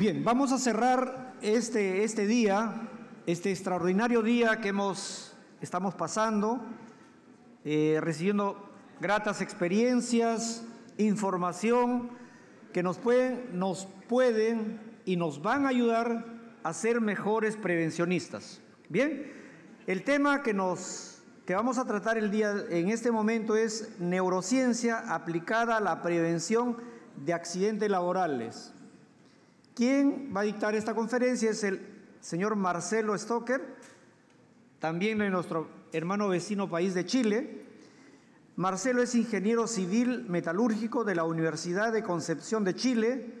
Bien, vamos a cerrar este, este, día, este extraordinario día que estamos pasando, eh, recibiendo gratas experiencias, información que nos pueden, nos pueden y nos van a ayudar a ser mejores prevencionistas. Bien, el tema que nos que vamos a tratar el día en este momento es neurociencia aplicada a la prevención de accidentes laborales. Quien va a dictar esta conferencia es el señor Marcelo Stoker, también de nuestro hermano vecino país de Chile. Marcelo es ingeniero civil metalúrgico de la Universidad de Concepción de Chile.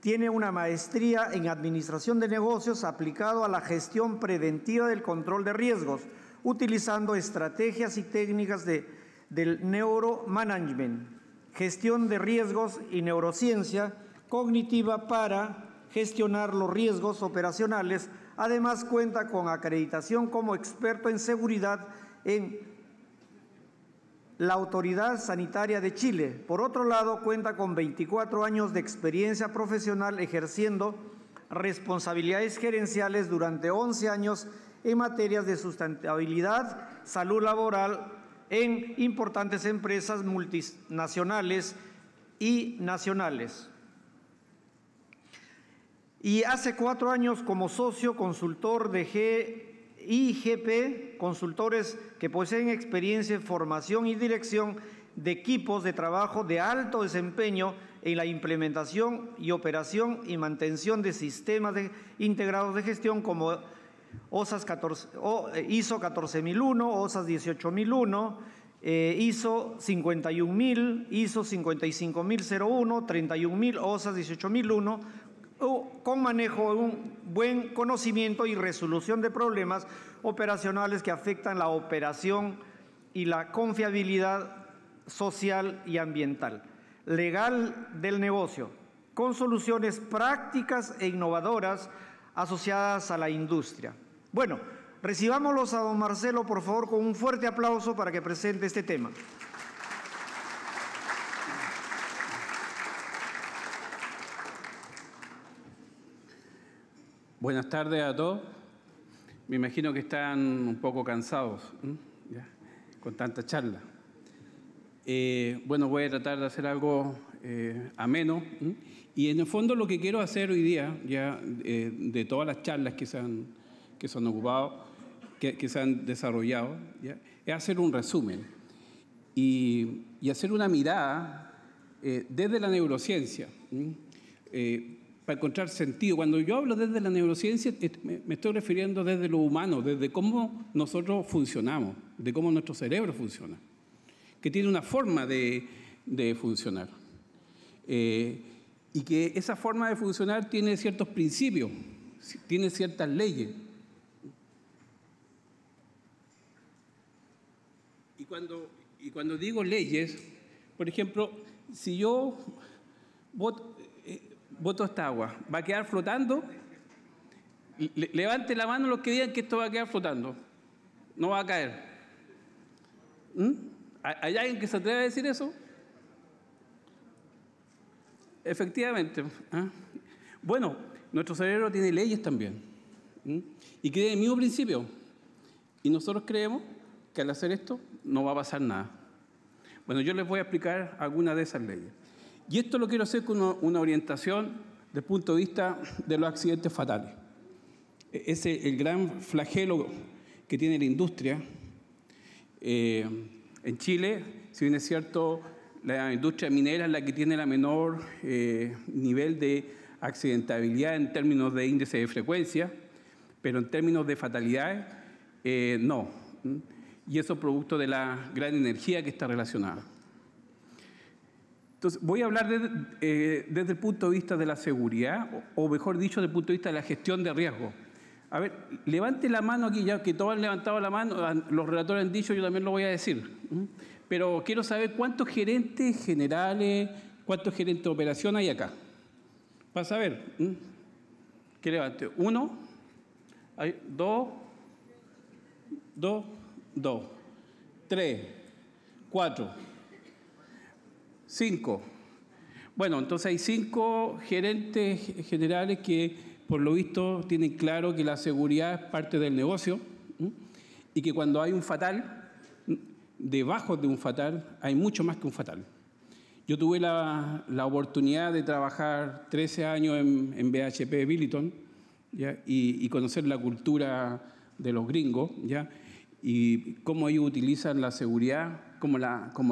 Tiene una maestría en administración de negocios aplicado a la gestión preventiva del control de riesgos, utilizando estrategias y técnicas de, del neuromanagement, gestión de riesgos y neurociencia cognitiva para gestionar los riesgos operacionales. Además, cuenta con acreditación como experto en seguridad en la Autoridad Sanitaria de Chile. Por otro lado, cuenta con 24 años de experiencia profesional ejerciendo responsabilidades gerenciales durante 11 años en materias de sustentabilidad, salud laboral en importantes empresas multinacionales y nacionales. Y hace cuatro años como socio consultor de GIGP consultores que poseen experiencia en formación y dirección de equipos de trabajo de alto desempeño en la implementación y operación y mantención de sistemas de, integrados de gestión como OSAS 14, eh, ISO 14001, OSAS 18001, ISO 51000, ISO 55001, 31000, OSAS 18001, con manejo de un buen conocimiento y resolución de problemas operacionales que afectan la operación y la confiabilidad social y ambiental, legal del negocio, con soluciones prácticas e innovadoras asociadas a la industria. Bueno, recibámoslos a don Marcelo, por favor, con un fuerte aplauso para que presente este tema. Buenas tardes a todos. Me imagino que están un poco cansados con tanta charla. Eh, bueno, voy a tratar de hacer algo eh, ameno. Y en el fondo lo que quiero hacer hoy día, ya eh, de todas las charlas que se han, que ocupado, que, se han desarrollado, es hacer un resumen y, hacer una mirada desde la neurociencia para encontrar sentido. Cuando yo hablo desde la neurociencia, me estoy refiriendo desde lo humano, desde cómo nosotros funcionamos, de cómo nuestro cerebro funciona, que tiene una forma de, funcionar. Eh, y que esa forma de funcionar tiene ciertos principios, tiene ciertas leyes. Y cuando, y cuando digo leyes, por ejemplo, si yo voto voto esta agua. ¿Va a quedar flotando? levante la mano los que digan que esto va a quedar flotando. No va a caer. ¿Mm? ¿Hay alguien que se atreve a decir eso? Efectivamente. ¿ah? Bueno, nuestro cerebro tiene leyes también. Y cree el mismo principio. Y nosotros creemos que al hacer esto no va a pasar nada. Bueno, yo les voy a explicar algunas de esas leyes. Y esto lo quiero hacer con una orientación desde el punto de vista de los accidentes fatales. E, ese es el gran flagelo que tiene la industria. Eh, en Chile, si bien es cierto, la industria minera es la que tiene la menor eh, nivel de accidentabilidad en términos de índice de frecuencia, pero en términos de fatalidades, eh, no. Y eso producto de la gran energía que está relacionada. Entonces, voy a hablar eh, desde el punto de vista de la seguridad, o, mejor dicho, desde el punto de vista de la gestión de riesgo. A ver, levante la mano aquí, ya que todos han levantado la mano, los relatores han dicho, yo también lo voy a decir. Pero quiero saber cuántos gerentes generales, cuántos gerentes de operación hay acá. Para saber, que levante. Uno, hay, dos, dos, dos, tres, cuatro. Cinco. Bueno, entonces hay cinco gerentes generales que por lo visto tienen claro que la seguridad es parte del negocio y que cuando hay un fatal, debajo de un fatal, hay mucho más que un fatal. Yo tuve la, oportunidad de trabajar 13 años en, en BHP Billiton Y, conocer la cultura de los gringos ¿ya? y cómo ellos utilizan la seguridad como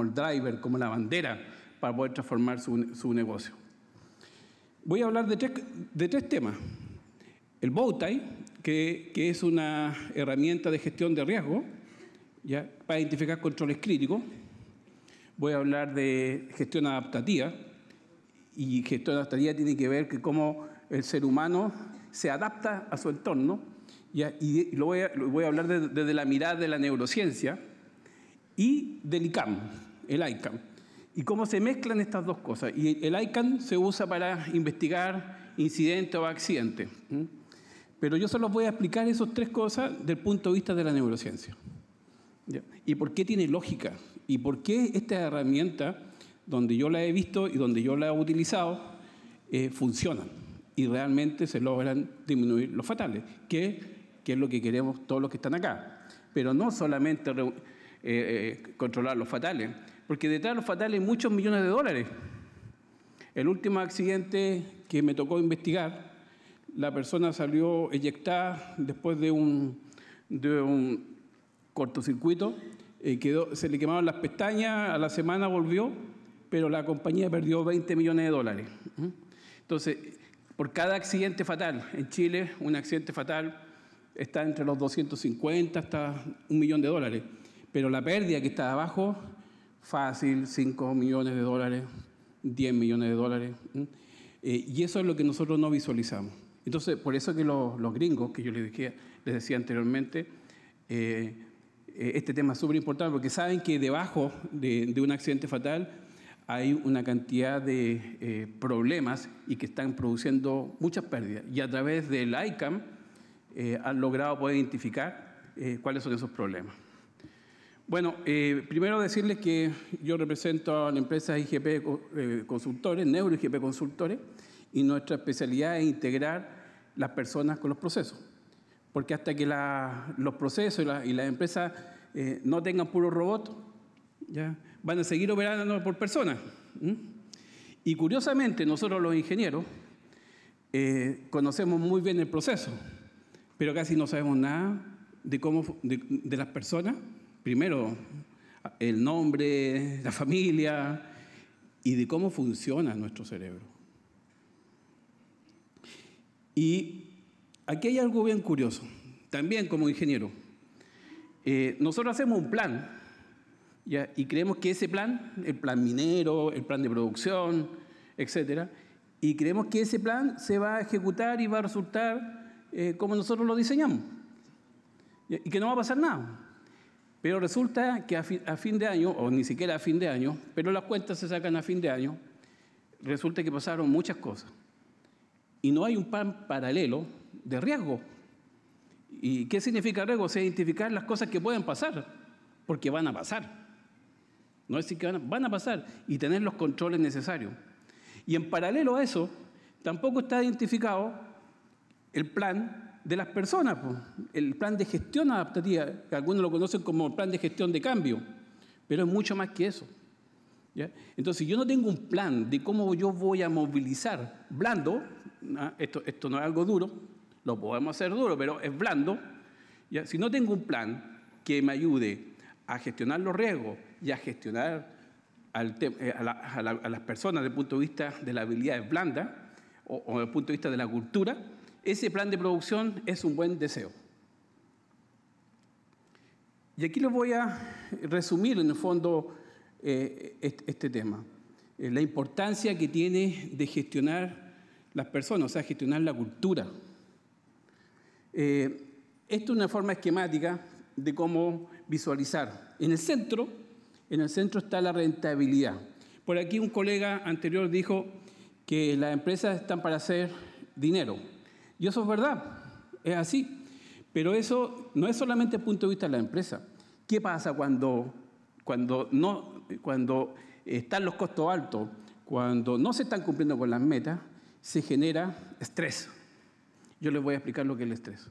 el driver, como la bandera para poder transformar su, su negocio. Voy a hablar de tres, de tres temas. El Bowtie, que, que, es una herramienta de gestión de riesgo ¿ya? para identificar controles críticos. Voy a hablar de gestión adaptativa. Y gestión adaptativa tiene que ver con cómo el ser humano se adapta a su entorno. Y lo voy a, hablar desde la mirada de la neurociencia y del ICAM, el ICAM y cómo se mezclan estas dos cosas. Y el ICANN se usa para investigar incidentes o accidentes. Pero yo solo voy a explicar esas tres cosas desde el punto de vista de la neurociencia. ¿Y por qué tiene lógica? ¿Y por qué esta herramienta, donde yo la he visto y donde yo la he utilizado, eh, funciona? Y realmente se logran disminuir los fatales, que, es lo que queremos todos los que están acá. Pero no solamente eh, eh, controlar los fatales, porque detrás de los fatales hay muchos millones de dólares. El último accidente que me tocó investigar, la persona salió eyectada después de un, cortocircuito, eh, se le quemaron las pestañas, a la semana volvió, pero la compañía perdió 20 millones de dólares. Entonces, por cada accidente fatal, en Chile un accidente fatal está entre los 250 hasta un millón de dólares, pero la pérdida que está abajo fácil 5 millones de dólares, 10 millones de dólares. Eh, y eso es lo que nosotros no visualizamos. Entonces, por eso que los, gringos, que yo les, dije, les decía anteriormente, eh, eh, este tema es súper importante porque saben que debajo de, un accidente fatal hay una cantidad de problemas y que están produciendo muchas pérdidas. Y a través del ICAM han logrado poder identificar cuáles son esos problemas. Bueno, eh, primero decirles que yo represento a la empresa IGP eh, Consultores, Neuro IGP Consultores, y nuestra especialidad es integrar las personas con los procesos. Porque hasta que los procesos y, las empresas eh, no tengan puro robot, ¿ya? van a seguir operando por personas. Y curiosamente, nosotros los ingenieros conocemos muy bien el proceso, pero casi no sabemos nada de, cómo, de las personas primero el nombre, la familia y de cómo funciona nuestro cerebro. Y aquí hay algo bien curioso, también como ingeniero. Eh, nosotros hacemos un plan y creemos que ese plan, el plan minero, el plan de producción, etc., y creemos que ese plan se va a ejecutar y va a resultar eh, como nosotros lo diseñamos y que no va a pasar nada. Pero resulta que a fin, de año, o ni siquiera a fin de año, pero las cuentas se sacan a fin de año, resulta que pasaron muchas cosas. Y no hay un plan paralelo de riesgo. ¿Y qué significa riesgo? Se identificar las cosas que pueden pasar, porque van a pasar. No es decir que van van a pasar y tener los controles necesarios. Y en paralelo a eso, tampoco está identificado el plan de las personas, el plan de gestión adaptativa, que algunos lo conocen como plan de gestión de cambio, pero es mucho más que eso. Entonces, Entonces, yo no tengo un plan de cómo yo voy a movilizar blando, ¿ah? Esto, no es algo duro, lo podemos hacer duro, pero es blando. Si no tengo un plan que me ayude a gestionar los riesgos y a gestionar eh, a, las personas desde el punto de vista de la habilidades blandas o, o desde el punto de vista de la cultura, ese plan de producción es un buen deseo. Y aquí les voy a resumir en el fondo eh, este, tema. Eh, la importancia que tiene de gestionar las personas, o sea, gestionar la cultura. Eh, esto es una forma esquemática de cómo visualizar. En el centro, en el centro está la rentabilidad. Por aquí un colega anterior dijo que las empresas están para hacer dinero. Y eso es verdad, es así. Pero eso no es solamente el punto de vista de la empresa. ¿Qué pasa cuando, cuando, no, cuando están los costos altos, cuando no se están cumpliendo con las metas? Se genera estrés. Yo les voy a explicar lo que es el estrés.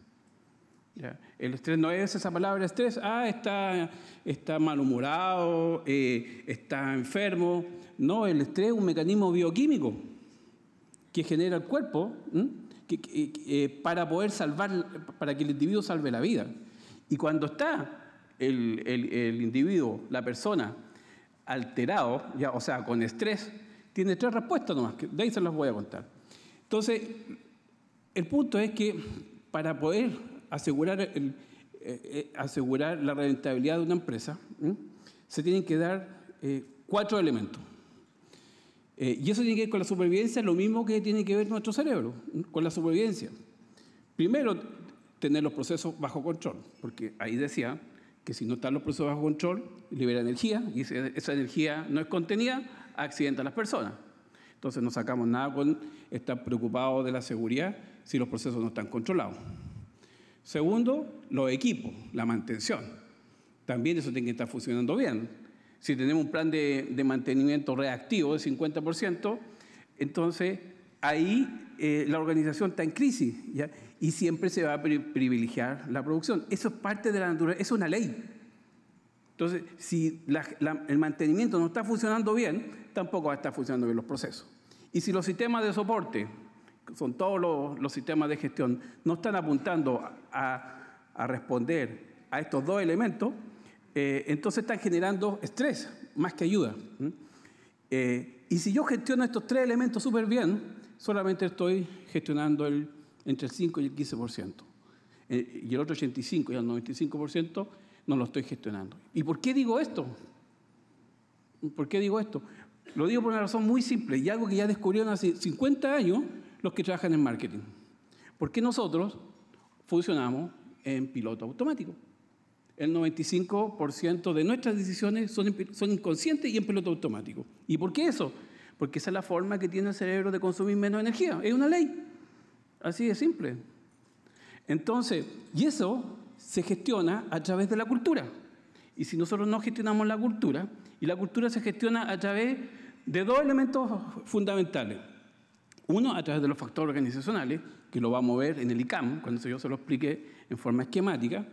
El estrés no es esa palabra estrés, ah, está, está malhumorado, eh, está enfermo. No, el estrés es un mecanismo bioquímico que genera el cuerpo. Eh, para poder salvar, para que el individuo salve la vida. Y cuando está el, individuo, la persona, alterado, ya, o sea, con estrés, tiene tres respuestas nomás, que de ahí se las voy a contar. Entonces, el punto es que para poder asegurar, eh, eh, asegurar la rentabilidad de una empresa, se tienen que dar cuatro elementos. Eh, y eso tiene que ver con la supervivencia, lo mismo que tiene que ver nuestro cerebro, con la supervivencia. Primero, tener los procesos bajo control, porque ahí decía que si no están los procesos bajo control, libera energía, y esa energía no es contenida, accidenta a las personas. Entonces no sacamos nada con estar preocupados de la seguridad si los procesos no están controlados. Segundo, los equipos, la mantención. También eso tiene que estar funcionando bien si tenemos un plan de, mantenimiento reactivo de 50%, entonces ahí eh, la organización está en crisis y siempre se va a privilegiar la producción. Eso es parte de la naturaleza, es una ley. Entonces, si el mantenimiento no está funcionando bien, tampoco va a estar funcionando bien los procesos. Y si los sistemas de soporte, son todos los, sistemas de gestión, no están apuntando a responder a estos dos elementos, eh, entonces están generando estrés más que ayuda. Eh, y si yo gestiono estos tres elementos súper bien, solamente estoy gestionando el, entre el 5 y el 15%. Eh, y el otro 85 y el 95% no lo estoy gestionando. ¿Y por qué digo esto? ¿Por qué digo esto? Lo digo por una razón muy simple y algo que ya descubrieron hace 50 años los que trabajan en marketing. ¿Por nosotros funcionamos en piloto automático? el 95% de nuestras decisiones son, inconscientes y en piloto automático. ¿Y por qué eso? Porque esa es la forma que tiene el cerebro de consumir menos energía. Es una ley. Así de simple. Entonces, y eso se gestiona a través de la cultura. Y si nosotros no gestionamos la cultura, y la cultura se gestiona a través de dos elementos fundamentales. Uno, a través de los factores organizacionales, que lo vamos a ver en el ICAM, cuando yo se lo explique en forma esquemática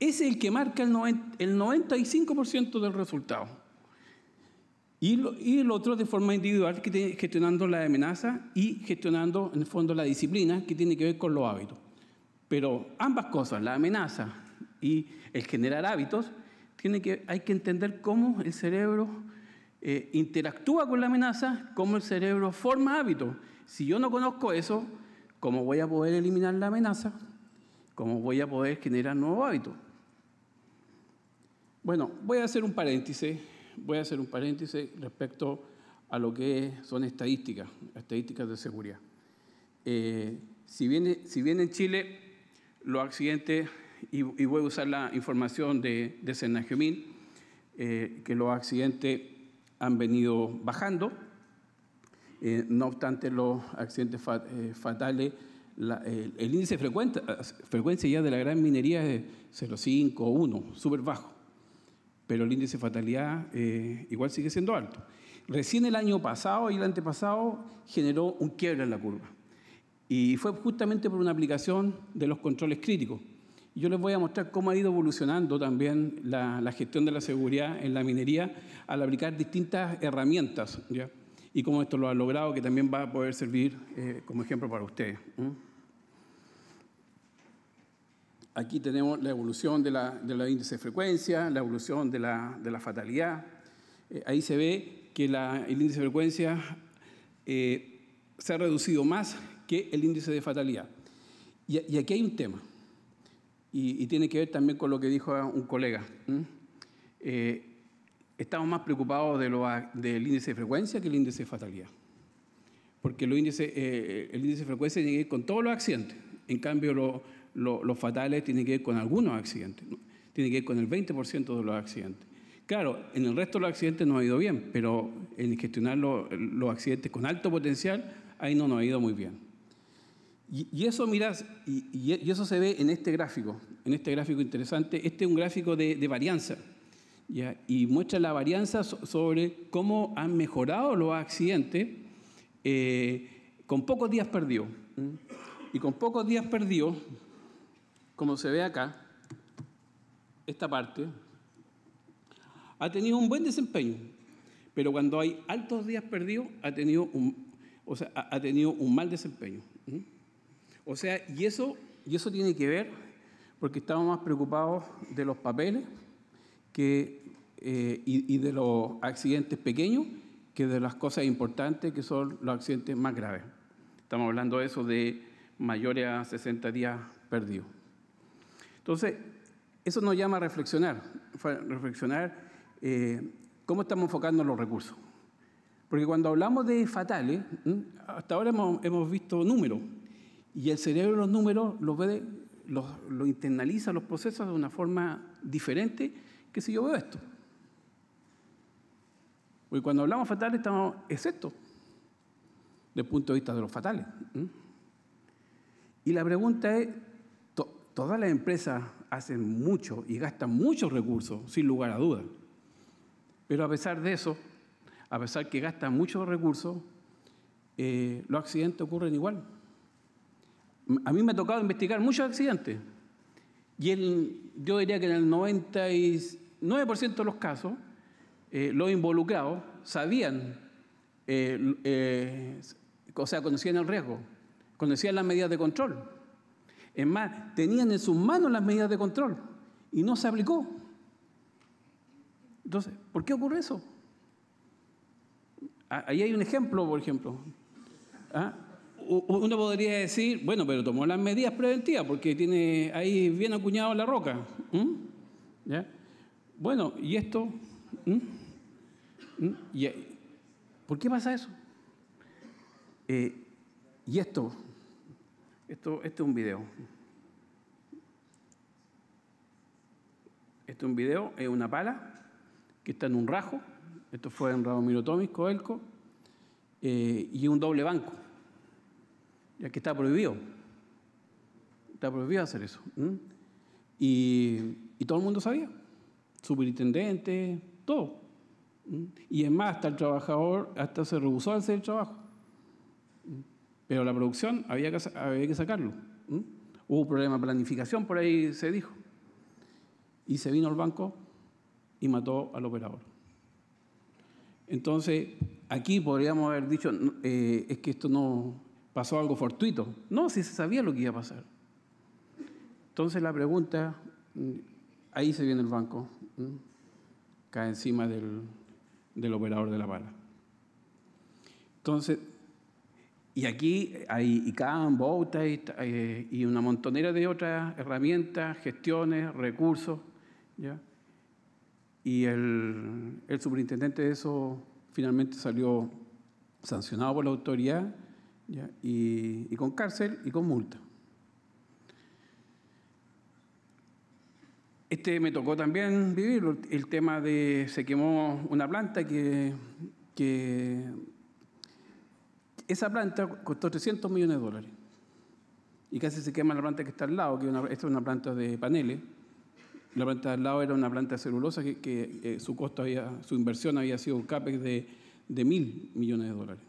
es el que marca el, 95% del resultado. Y, el otro de forma individual, que gestionando la amenaza y gestionando, en el fondo, la disciplina, que tiene que ver con los hábitos. Pero ambas cosas, la amenaza y el generar hábitos, tiene que, hay que entender cómo el cerebro eh, interactúa con la amenaza, cómo el cerebro forma hábitos. Si yo no conozco eso, ¿cómo voy a poder eliminar la amenaza? ¿Cómo voy a poder generar nuevos hábitos? Bueno, voy a hacer un paréntesis, voy a hacer un paréntesis respecto a lo que son estadísticas, estadísticas de seguridad. Eh, si, bien, en Chile los accidentes, y, voy a usar la información de, de eh, que los accidentes han venido bajando, eh, no obstante los accidentes fatales, el, índice de frecuencia ya de la gran minería es 0,5 1, súper bajo pero el índice de fatalidad eh, igual sigue siendo alto. Recién el año pasado y el antepasado generó un quiebre en la curva. Y fue justamente por una aplicación de los controles críticos. Yo les voy a mostrar cómo ha ido evolucionando también la, gestión de la seguridad en la minería al aplicar distintas herramientas y cómo esto lo ha logrado, que también va a poder servir eh, como ejemplo para ustedes. Aquí tenemos la evolución de la, índice de frecuencia, la evolución de la, fatalidad. Eh, ahí se ve que el índice de frecuencia eh, se ha reducido más que el índice de fatalidad. Y, aquí hay un tema, y, tiene que ver también con lo que dijo un colega. Eh, estamos más preocupados de del índice de frecuencia que el índice de fatalidad. Porque el índice de frecuencia tiene que con todos los accidentes. En cambio, lo, los fatales tienen que ver con algunos accidentes, ¿no? tienen que ver con el 20% de los accidentes. Claro, en el resto de los accidentes no ha ido bien, pero en gestionar los accidentes con alto potencial, ahí no nos ha ido muy bien. Y, eso, miras, y, eso se ve en este gráfico, en este gráfico interesante. Este es un gráfico de, varianza. y muestra la varianza sobre cómo han mejorado los accidentes eh, con pocos días perdidos. Y con pocos días perdidos, como se ve acá, esta parte, ha tenido un buen desempeño, pero cuando hay altos días perdidos, ha tenido un, o sea, ha tenido un mal desempeño. O sea, y eso, y eso tiene que ver porque estamos más preocupados de los papeles que, eh, y, y de los accidentes pequeños que de las cosas importantes que son los accidentes más graves. Estamos hablando de eso de mayores a 60 días perdidos. Entonces, eso nos llama a reflexionar, reflexionar eh, cómo estamos enfocando los recursos. Porque cuando hablamos de fatales, hasta ahora hemos, visto números, y el cerebro los números los ve, los, internaliza, los procesos de una forma diferente que si yo veo esto. Porque cuando hablamos fatales estamos excepto desde el punto de vista de los fatales. Y la pregunta es, Todas las empresas hacen mucho y gastan muchos recursos, sin lugar a dudas. Pero a pesar de eso, a pesar que gastan muchos recursos, eh, los accidentes ocurren igual. A mí me ha tocado investigar muchos accidentes. Y yo diría que en el 99% de los casos, eh, los involucrados sabían, eh, o sea, conocían el riesgo, conocían las medidas de control es más, tenían en sus manos las medidas de control y no se aplicó. Entonces, ¿por qué ocurre eso? Ah, ahí hay un ejemplo, por ejemplo. Ah, uno podría decir, bueno, pero tomó las medidas preventivas porque tiene ahí bien acuñado la roca. Bueno, ¿y esto? ¿Por qué pasa eso? Eh, ¿Y esto? Esto, este es un video. Este es un video, es una pala que está en un rajo. Esto fue en Ramiro Tomis, Coelco. Eh, y un doble banco. Ya que está prohibido. Está prohibido hacer eso. Y, y, todo el mundo sabía. Superintendente, todo. Y es más, hasta el trabajador, hasta se rehusó a hacer el trabajo. Pero la producción había que, sacarlo. Hubo un problema de planificación, por ahí se dijo. Y se vino al banco y mató al operador. Entonces, aquí podríamos haber dicho, eh, es que esto no pasó algo fortuito. No, si se sabía lo que iba a pasar. Entonces la pregunta, mm, ahí se viene el banco, cae encima del, del operador de la bala. Entonces, y aquí hay ICANN, Bota eh, y una montonera de otras herramientas, gestiones, recursos. Y el, superintendente de eso finalmente salió sancionado por la autoridad Y, con cárcel y con multa. Este me tocó también vivir el tema de se quemó una planta que, que esa planta costó 300 millones de dólares. Y casi se quema la planta que está al lado, que esta es una planta de paneles. La planta al lado era una planta celulosa que, eh, su costo había, su inversión había sido un CAPEX de, de mil millones de dólares.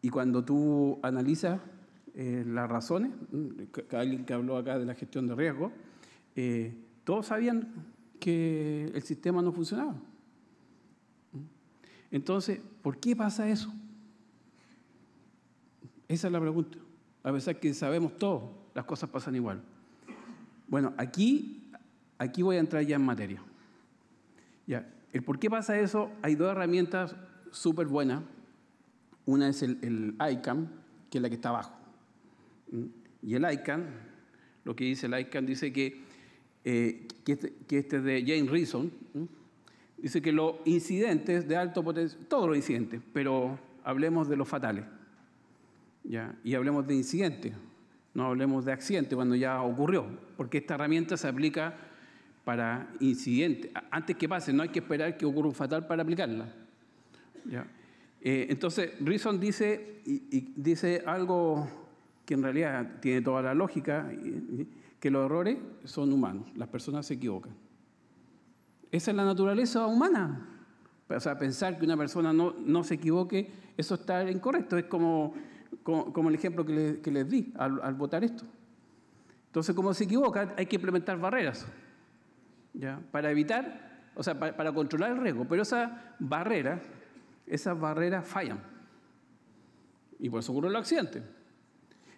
Y cuando tú analizas eh, las razones, mm, alguien que habló acá de la gestión de riesgo, eh, todos sabían que el sistema no funcionaba. Mm. Entonces, ¿por qué pasa eso? Esa es la pregunta. A pesar que sabemos todo, las cosas pasan igual. Bueno, aquí, aquí voy a entrar ya en materia. Ya, el por qué pasa eso, hay dos herramientas súper buenas. Una es el, ICANN, que es la que está abajo. ¿Mm? Y el ICANN, lo que dice el ICANN, dice que, eh, este, que, este, es de Jane Reason, ¿Mm? dice que los incidentes de alto potencial, todos los incidentes, pero hablemos de los fatales, ¿ya? y hablemos de incidente no hablemos de accidente cuando ya ocurrió, porque esta herramienta se aplica para incidente antes que pase, no hay que esperar que ocurra un fatal para aplicarla. ¿ya? Eh, entonces, Rison dice, y, y dice algo que en realidad tiene toda la lógica, que los errores son humanos, las personas se equivocan. Esa es la naturaleza humana. O sea, pensar que una persona no, no se equivoque, eso está incorrecto. Es como como el ejemplo que, les, di al, votar esto. Entonces, como se equivoca, hay que implementar barreras ¿ya? para evitar, o sea, para, controlar el riesgo. Pero esas barreras, esas barreras fallan. Y por eso ocurre el accidente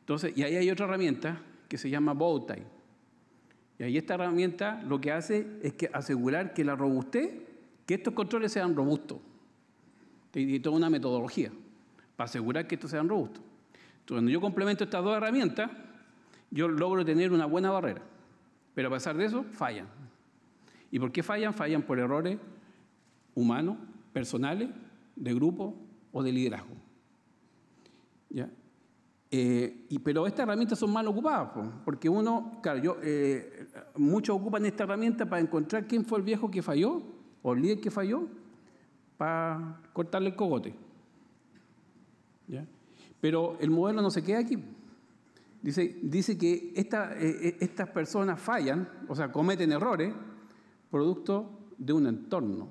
Entonces, y ahí hay otra herramienta que se llama Bowtie. Y ahí esta herramienta lo que hace es que asegurar que la robustez, que estos controles sean robustos. Y toda una metodología para asegurar que estos sean robustos. Entonces, cuando yo complemento estas dos herramientas, yo logro tener una buena barrera. Pero a pesar de eso, fallan. ¿Y por qué fallan? Fallan por errores humanos, personales, de grupo o de liderazgo. Eh, y, pero estas herramientas son mal ocupadas, porque uno, claro, eh, muchos ocupan esta herramienta para encontrar quién fue el viejo que falló o el líder que falló, para cortarle el cogote. Pero el modelo no se queda aquí. Dice, que eh, eh, estas personas fallan, o sea, cometen errores, producto de un entorno.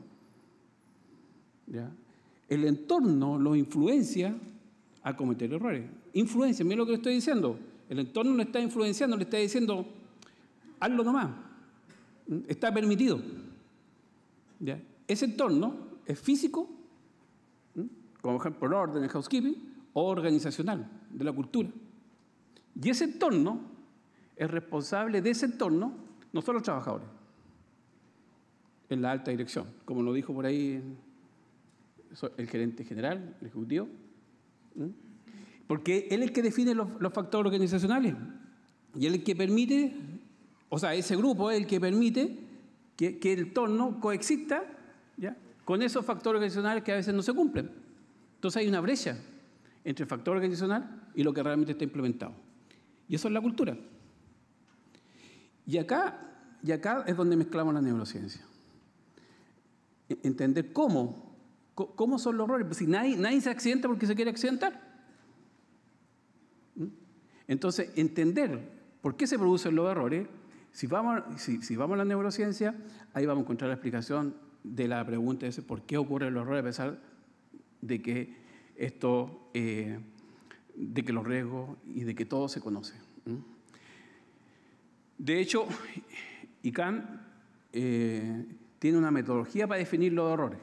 El entorno los influencia a cometer errores. Influencia, mira lo que le estoy diciendo. El entorno lo está influenciando, le está diciendo, hazlo nomás. Está permitido. Ese entorno es físico, como por ejemplo el orden, el housekeeping, o organizacional, de la cultura. Y ese entorno es responsable de ese entorno, no solo los trabajadores, en la alta dirección, como lo dijo por ahí el gerente general, el ejecutivo, porque él es el que define los, factores organizacionales y él es el que permite, o sea, ese grupo es el que permite que, el entorno coexista ¿ya? con esos factores organizacionales que a veces no se cumplen. Entonces hay una brecha entre el factor organizacional y lo que realmente está implementado. Y eso es la cultura. Y acá, y acá es donde mezclamos la neurociencia. E, entender cómo, son los errores. Si nadie, se accidenta porque se quiere accidentar. ¿Mm? Entonces, entender por qué se producen los errores, si vamos, si, vamos a la neurociencia, ahí vamos a encontrar la explicación de la pregunta de por qué ocurren los errores a pesar de que esto, eh, de que los riesgos y de que todo se conoce. De hecho, ICANN eh, tiene una metodología para definir los errores,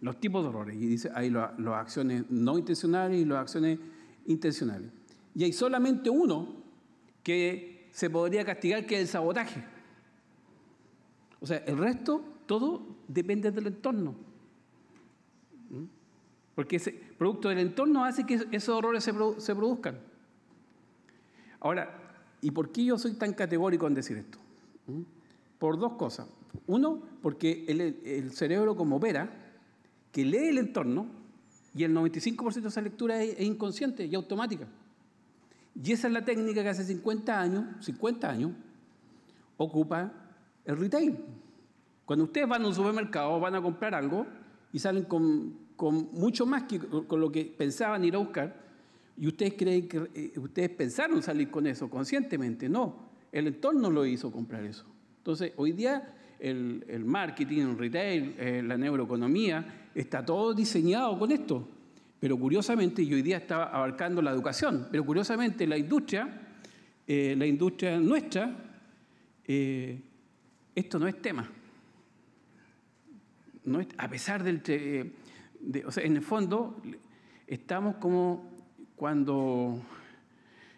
los tipos de errores, y dice hay las acciones no intencionales y las acciones intencionales. Y hay solamente uno que se podría castigar, que es el sabotaje. O sea, el resto, todo depende del entorno. Porque ese producto del entorno hace que esos horrores se, produzcan. Ahora, ¿y por qué yo soy tan categórico en decir esto? ¿Mm? Por dos cosas. Uno, porque el, cerebro como opera, que lee el entorno, y el 95% de esa lectura es, es, inconsciente y automática. Y esa es la técnica que hace 50 años, 50 años, ocupa el retail. Cuando ustedes van a un supermercado, van a comprar algo y salen con con mucho más que con lo que pensaban ir a buscar. Y ustedes creen que eh, ustedes pensaron salir con eso conscientemente. No, el entorno lo hizo comprar eso. Entonces, hoy día el, marketing, el retail, eh, la neuroeconomía, está todo diseñado con esto. Pero curiosamente, y hoy día está abarcando la educación, pero curiosamente la industria, eh, la industria nuestra, esto no es tema. No a pesar del en el fondo estamos como cuando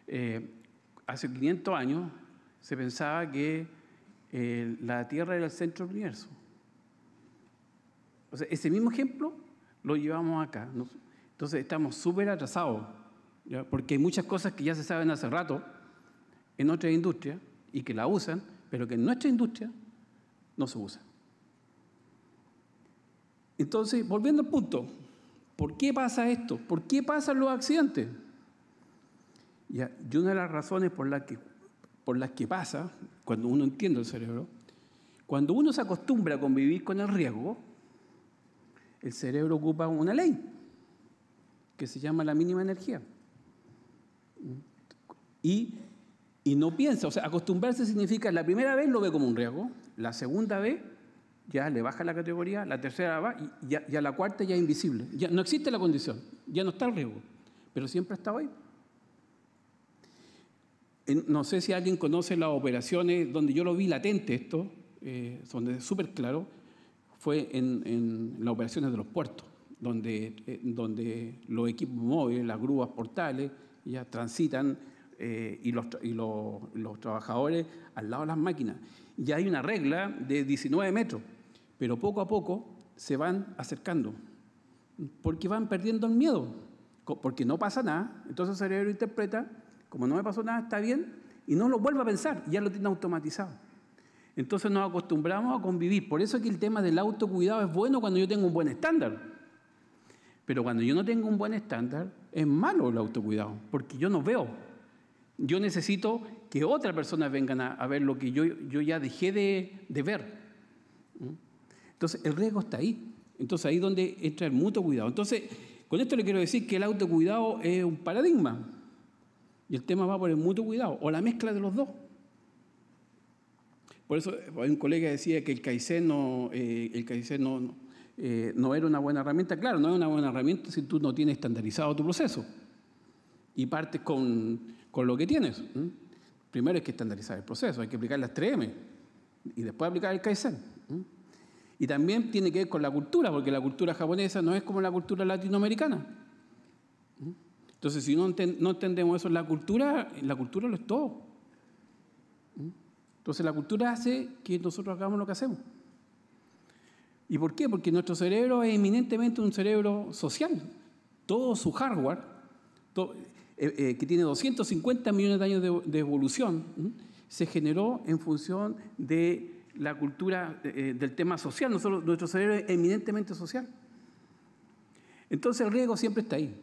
eh, hace 500 años se pensaba que eh, la Tierra era el centro del universo. O sea, ese mismo ejemplo lo llevamos acá. Entonces estamos súper atrasados, porque hay muchas cosas que ya se saben hace rato en otras industrias y que la usan, pero que en nuestra industria no se usan. Entonces, volviendo al punto, ¿por qué pasa esto? ¿Por qué pasan los accidentes? y una de las razones por las que, pasa, cuando uno entiende el cerebro, cuando uno se acostumbra a convivir con el riesgo, el cerebro ocupa una ley que se llama la mínima energía. y no piensa, o sea, acostumbrarse significa la primera vez lo ve como un riesgo, la segunda vez ya le baja la categoría, la tercera va y, ya, la cuarta ya es invisible. Ya no existe la condición, ya no está el riesgo, pero siempre está hoy. No sé si alguien conoce las operaciones donde yo lo vi latente esto, donde eh, es súper claro, fue en, las operaciones de los puertos, donde, eh, donde los equipos móviles, las grúas portales, ya transitan eh, y, los, los trabajadores al lado de las máquinas. Ya hay una regla de 19 metros pero poco a poco se van acercando, porque van perdiendo el miedo, porque no pasa nada. Entonces el cerebro interpreta, como no me pasó nada, está bien, y no lo vuelve a pensar, ya lo tiene automatizado. Entonces nos acostumbramos a convivir. Por eso es que el tema del autocuidado es bueno cuando yo tengo un buen estándar. Pero cuando yo no tengo un buen estándar, es malo el autocuidado, porque yo no veo. Yo necesito que otras personas vengan a, ver lo que yo, yo ya dejé de, ver. Entonces, el riesgo está ahí. Entonces, ahí es donde entra el mutuo cuidado. Entonces, con esto le quiero decir que el autocuidado es un paradigma. Y el tema va por el mutuo cuidado, o la mezcla de los dos. Por eso un colega decía que el Kaizen no, eh, el Kaizen eh, no, era una buena herramienta. Claro, no es una buena herramienta si tú no tienes estandarizado tu proceso y partes con, lo que tienes. Primero hay que estandarizar el proceso, hay que aplicar las 3M y después aplicar el Kaizen. Y también tiene que ver con la cultura, porque la cultura japonesa no es como la cultura latinoamericana. Entonces, si no, entendemos eso, la cultura, la cultura lo es todo. Entonces, la cultura hace que nosotros hagamos lo que hacemos. ¿Y por qué? Porque nuestro cerebro es eminentemente un cerebro social. Todo su hardware, eh, eh, que tiene 250 millones de años de, evolución, se generó en función de la cultura eh, eh, del tema social. nuestro cerebro es eminentemente social. Entonces el riesgo siempre está ahí.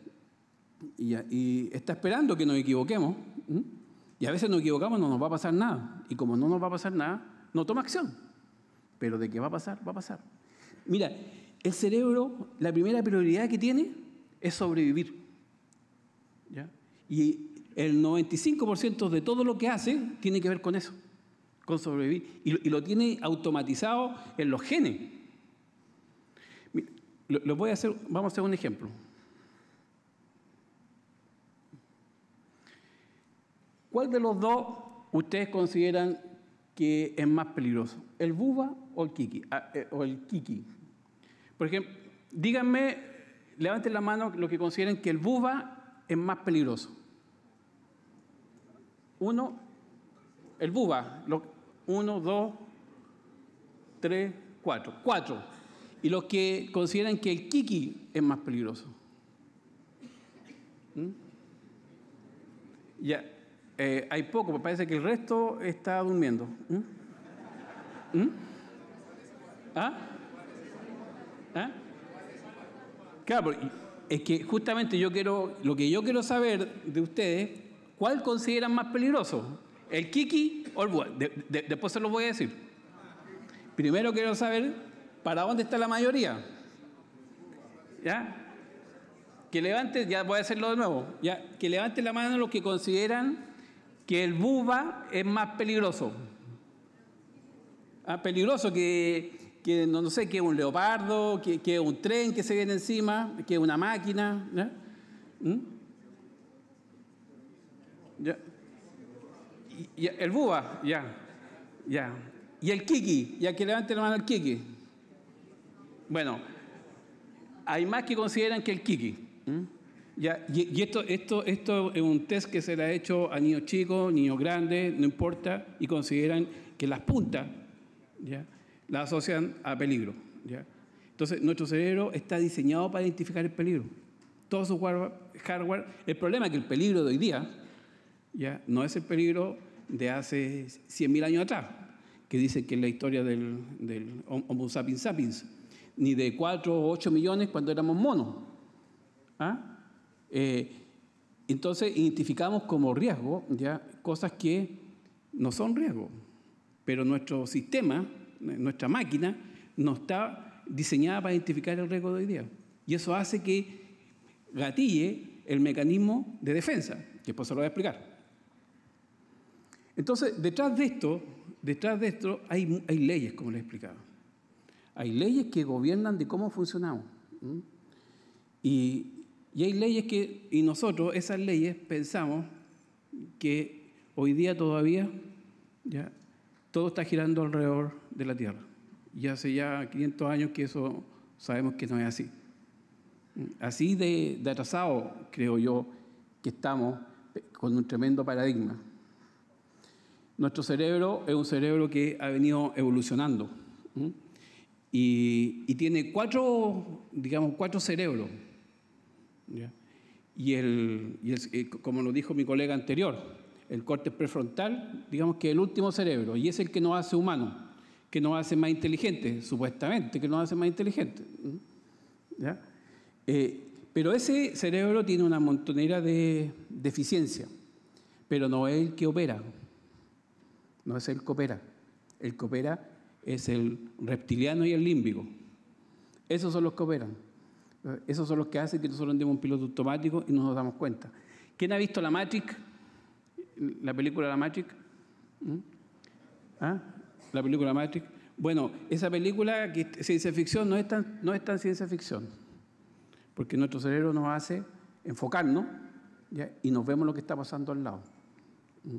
Y, está esperando que nos equivoquemos. Y a veces nos equivocamos, no nos va a pasar nada. Y como no nos va a pasar nada, no toma acción. Pero de qué va a pasar, va a pasar. Mira, el cerebro, la primera prioridad que tiene es sobrevivir. Y el 95% de todo lo que hace tiene que ver con eso con sobrevivir. Y, lo tiene automatizado en los genes. voy a hacer, vamos a hacer un ejemplo. ¿Cuál de los dos ustedes consideran que es más peligroso? ¿El buba o el kiki? Ah, eh, o el kiki? Por ejemplo, díganme, levanten la mano los que consideren que el buba es más peligroso. Uno, el buba, uno, dos, tres, cuatro. Cuatro. Y los que consideran que el kiki es más peligroso. ¿Mm? Ya, eh, hay poco, me pues parece que el resto está durmiendo. ¿Mm? ¿Mm? ¿Ah? ¿Ah? Claro, es que justamente yo quiero, lo que yo quiero saber de ustedes, ¿cuál consideran más peligroso? El Kiki o el de, después se lo voy a decir. Primero quiero saber para dónde está la mayoría. ¿Ya? Que levante, ya voy a hacerlo de nuevo. ¿ya? Que levanten la mano los que consideran que el buba es más peligroso. Ah, peligroso que, no, sé, que un leopardo, que, que, un tren que se viene encima, que una máquina. ¿Ya? ¿Mm? el Buba, ya, ya. Y el Kiki, ya que levante la mano el Kiki. Bueno, hay más que consideran que el Kiki. Ya, y, esto, esto, esto es un test que se le ha hecho a niños chicos, niños grandes, no importa, y consideran que las puntas ¿ya? las asocian a peligro. Entonces, nuestro cerebro está diseñado para identificar el peligro. Todo su hardware, el problema es que el peligro de hoy día ¿ya? no es el peligro de hace 100.000 años atrás, que dice que es la historia del, Homo sapiens sapiens, ni de 4 o 8 millones cuando éramos monos. ¿ah? Eh, entonces identificamos como riesgo ya cosas que no son riesgo, pero nuestro sistema, nuestra máquina, no está diseñada para identificar el riesgo de hoy día. Y eso hace que gatille el mecanismo de defensa, que después se lo voy a explicar. Entonces, detrás de esto, detrás de esto hay, leyes, como les he explicado. Hay leyes que gobiernan de cómo funcionamos. Y, hay leyes que, y nosotros esas leyes pensamos que hoy día todavía ya todo está girando alrededor de la Tierra. Y hace ya 500 años que eso sabemos que no es así. Así de atrasado, creo yo, que estamos eh, con un tremendo paradigma. Nuestro cerebro es un cerebro que ha venido evolucionando y, tiene cuatro, digamos, cuatro cerebros. Y, el, eh, como lo dijo mi colega anterior, el corte prefrontal, digamos que es el último cerebro y es el que nos hace humanos, que nos hace más inteligentes, supuestamente, que nos hace más inteligentes. Eh, pero ese cerebro tiene una montonera de deficiencia, pero no es el que opera no es el coopera. El coopera es el reptiliano y el límbico. Esos son los que operan. Esos son los que hacen que nosotros andemos un piloto automático y no nos damos cuenta. ¿Quién ha visto La Matrix? La película La Matrix. ¿Mm? ¿Ah? La película Matrix. Bueno, esa película ciencia ficción no es, tan, no es tan ciencia ficción, porque nuestro cerebro nos hace enfocarnos y nos vemos lo que está pasando al lado. ¿Mm?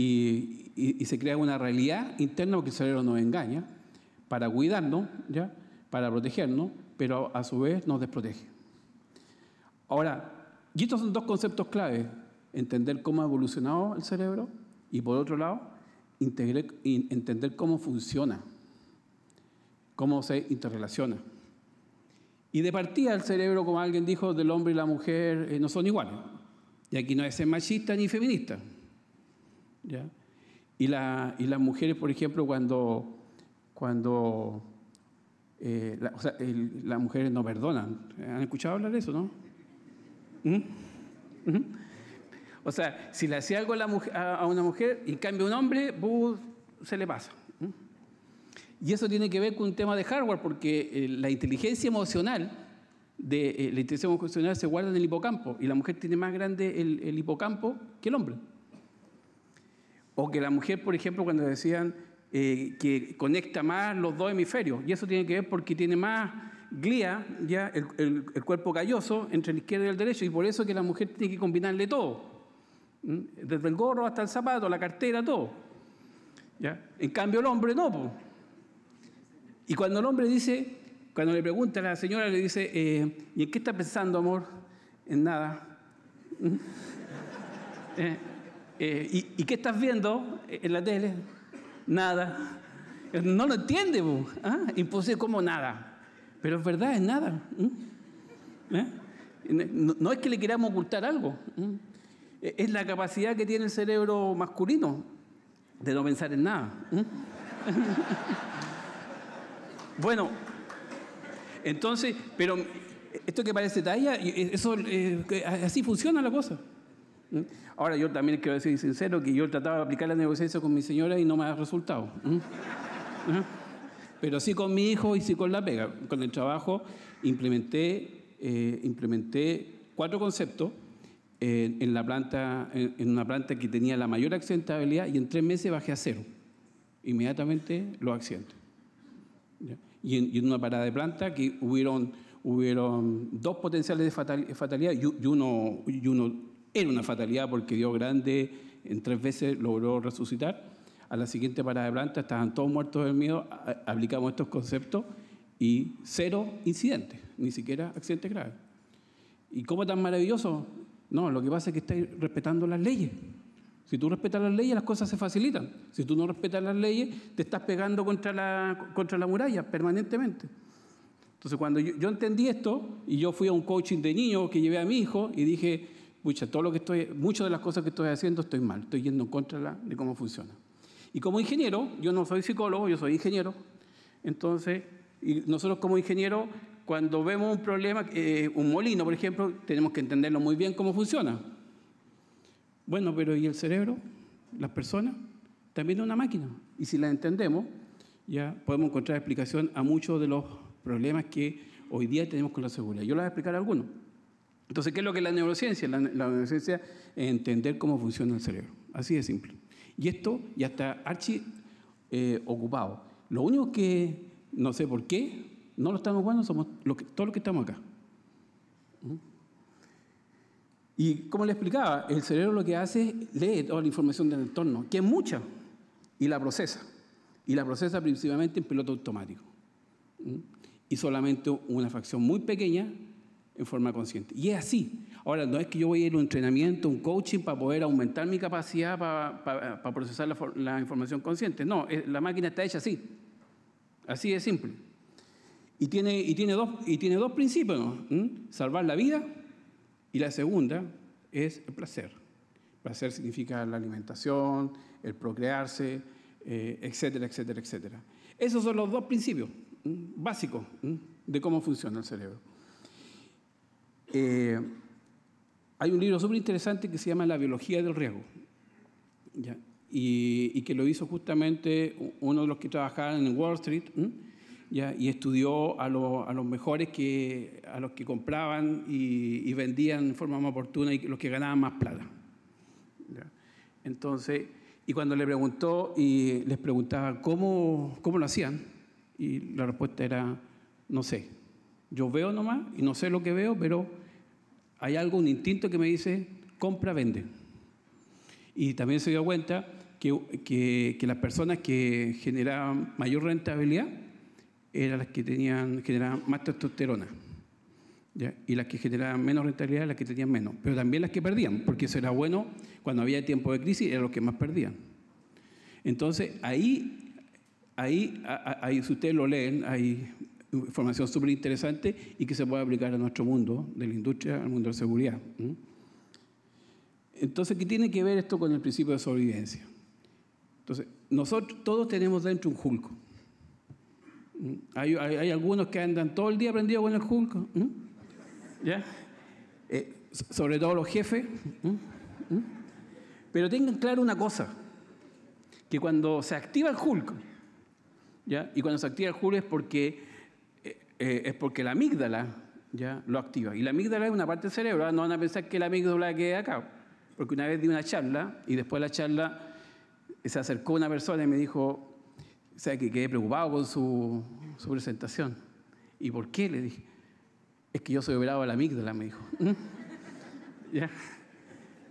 y, se crea una realidad interna que el cerebro nos engaña para cuidarnos, ¿ya? para protegernos, pero a su vez nos desprotege. Ahora, y estos son dos conceptos claves, entender cómo ha evolucionado el cerebro y por otro lado, entender cómo funciona, cómo se interrelaciona. Y de partida el cerebro, como alguien dijo, del hombre y la mujer eh, no son iguales. Y aquí no es ser machista ni feminista. Y, las mujeres, por ejemplo, cuando, cuando eh, las mujeres no perdonan. ¿Han escuchado hablar de eso, no? ¿Mm? ¿Mm? O sea, si le hacía algo a, la a, una mujer, y cambia un hombre, se le pasa. ¿Mm? Y eso tiene que ver con un tema de hardware, porque eh, la inteligencia emocional, de, eh, la inteligencia emocional se guarda en el hipocampo, y la mujer tiene más grande el hipocampo que el hombre. O que la mujer, por ejemplo, cuando decían eh, que conecta más los dos hemisferios, y eso tiene que ver porque tiene más glía, ya el, cuerpo calloso, entre el izquierdo y el derecho, y por eso que la mujer tiene que combinarle todo, desde el gorro hasta el zapato, la cartera, todo. ¿ya? En cambio el hombre no. Y cuando el hombre dice, cuando le pregunta a la señora, le dice, eh, ¿y en qué está pensando, amor? En nada. eh, eh, ¿y, qué estás viendo en la tele? Nada. No lo entiende, ¿ah? imposible como nada. Pero es verdad, es nada. ¿Eh? No, es que le queramos ocultar algo. E, es la capacidad que tiene el cerebro masculino de no pensar en nada. bueno, entonces, pero esto que parece talla, eh, así funciona la cosa. ¿Mm? Ahora yo también quiero decir sincero que yo trataba de aplicar la negociación con mi señora y no me ha resultado. ¿Mm? ¿Mm? Pero sí con mi hijo y sí con la pega. Con el trabajo implementé, eh, implementé cuatro conceptos eh, en, la planta, en, una planta que tenía la mayor accidentabilidad y en tres meses bajé a cero. Inmediatamente los accidentes. Y, en, y en una parada de planta que hubieron hubieron dos potenciales de fatalidad y, uno, y uno era una fatalidad porque Dios grande en tres veces logró resucitar. A la siguiente parada de planta estaban todos muertos del miedo, aplicamos estos conceptos y cero incidentes, ni siquiera accidentes graves. ¿Y cómo tan maravilloso? No, lo que pasa es que estáis respetando las leyes. Si tú respetas las leyes, las cosas se facilitan. Si tú no respetas las leyes, te estás pegando contra la, contra la muralla permanentemente. Entonces, cuando yo, yo entendí esto, y yo fui a un coaching de niños que llevé a mi hijo y dije, mucha, todo lo que estoy, muchas de las cosas que estoy haciendo estoy mal, estoy yendo en contra de, cómo funciona. Y como ingeniero, yo no soy psicólogo, yo soy ingeniero, entonces, y nosotros como ingeniero, cuando vemos un problema, eh, un molino, por ejemplo, tenemos que entenderlo muy bien cómo funciona. Bueno, pero ¿y el cerebro? ¿Las personas? También es una máquina. Y si la entendemos, ya podemos encontrar explicación a muchos de los problemas que hoy día tenemos con la seguridad. Yo les voy a explicar algunos. Entonces, ¿qué es lo que es la neurociencia? La, neurociencia es entender cómo funciona el cerebro. Así de simple. Y esto ya está archi eh, ocupado. Lo único que, no sé por qué, no lo estamos bueno somos lo que, todos los que estamos acá. ¿Mm? Y como le explicaba, el cerebro lo que hace es leer toda la información del entorno, que es mucha, y la procesa. Y la procesa principalmente en piloto automático. ¿Mm? Y solamente una facción muy pequeña en forma consciente. Y es así. Ahora, no es que yo voy a ir a un entrenamiento, un coaching para poder aumentar mi capacidad para, para, procesar la, información consciente. No, la máquina está hecha así. Así es simple. Y tiene, y tiene, dos, y tiene dos principios. ¿Mm? Salvar la vida y la segunda es el placer. placer significa la alimentación, el procrearse, eh, etcétera, etcétera, etcétera. Esos son los dos principios ¿Mm? básicos ¿Mm? de cómo funciona el cerebro. Eh, hay un libro súper interesante que se llama La biología del riesgo, Y, que lo hizo justamente uno de los que trabajaban en Wall Street, ¿ya? y estudió a, los mejores, que, a los que compraban y, vendían de forma más oportuna y los que ganaban más plata. Entonces, y cuando le preguntó y les preguntaba cómo, cómo lo hacían, y la respuesta era, no sé, yo veo nomás y no sé lo que veo, pero hay algo, un instinto que me dice, compra, vende. Y también se dio cuenta que, las personas que generaban mayor rentabilidad eran las que tenían, generaban más testosterona. Y las que generaban menos rentabilidad eran las que tenían menos. Pero también las que perdían, porque eso era bueno cuando había tiempo de crisis, eran los que más perdían. Entonces, ahí, ahí, ahí si ustedes lo leen, hay información súper interesante y que se puede aplicar a nuestro mundo, de la industria al mundo de la seguridad. Entonces, ¿qué tiene que ver esto con el principio de sobrevivencia? Entonces, nosotros todos tenemos dentro un julco. Hay, algunos que andan todo el día prendidos con el julco. ¿Ya? Eh, sobre todo los jefes. Pero tengan claro una cosa, que cuando se activa el julco, ¿ya? y cuando se activa el julco es porque eh, es porque la amígdala ya lo activa. Y la amígdala es una parte del cerebro, no van a pensar que la amígdala quede acá. Porque una vez di una charla y después de la charla eh, se acercó una persona y me dijo, o sea, que quedé preocupado con su, presentación? ¿Y por qué? Le dije, es que yo soy operado a la amígdala, me dijo. ¿Mm?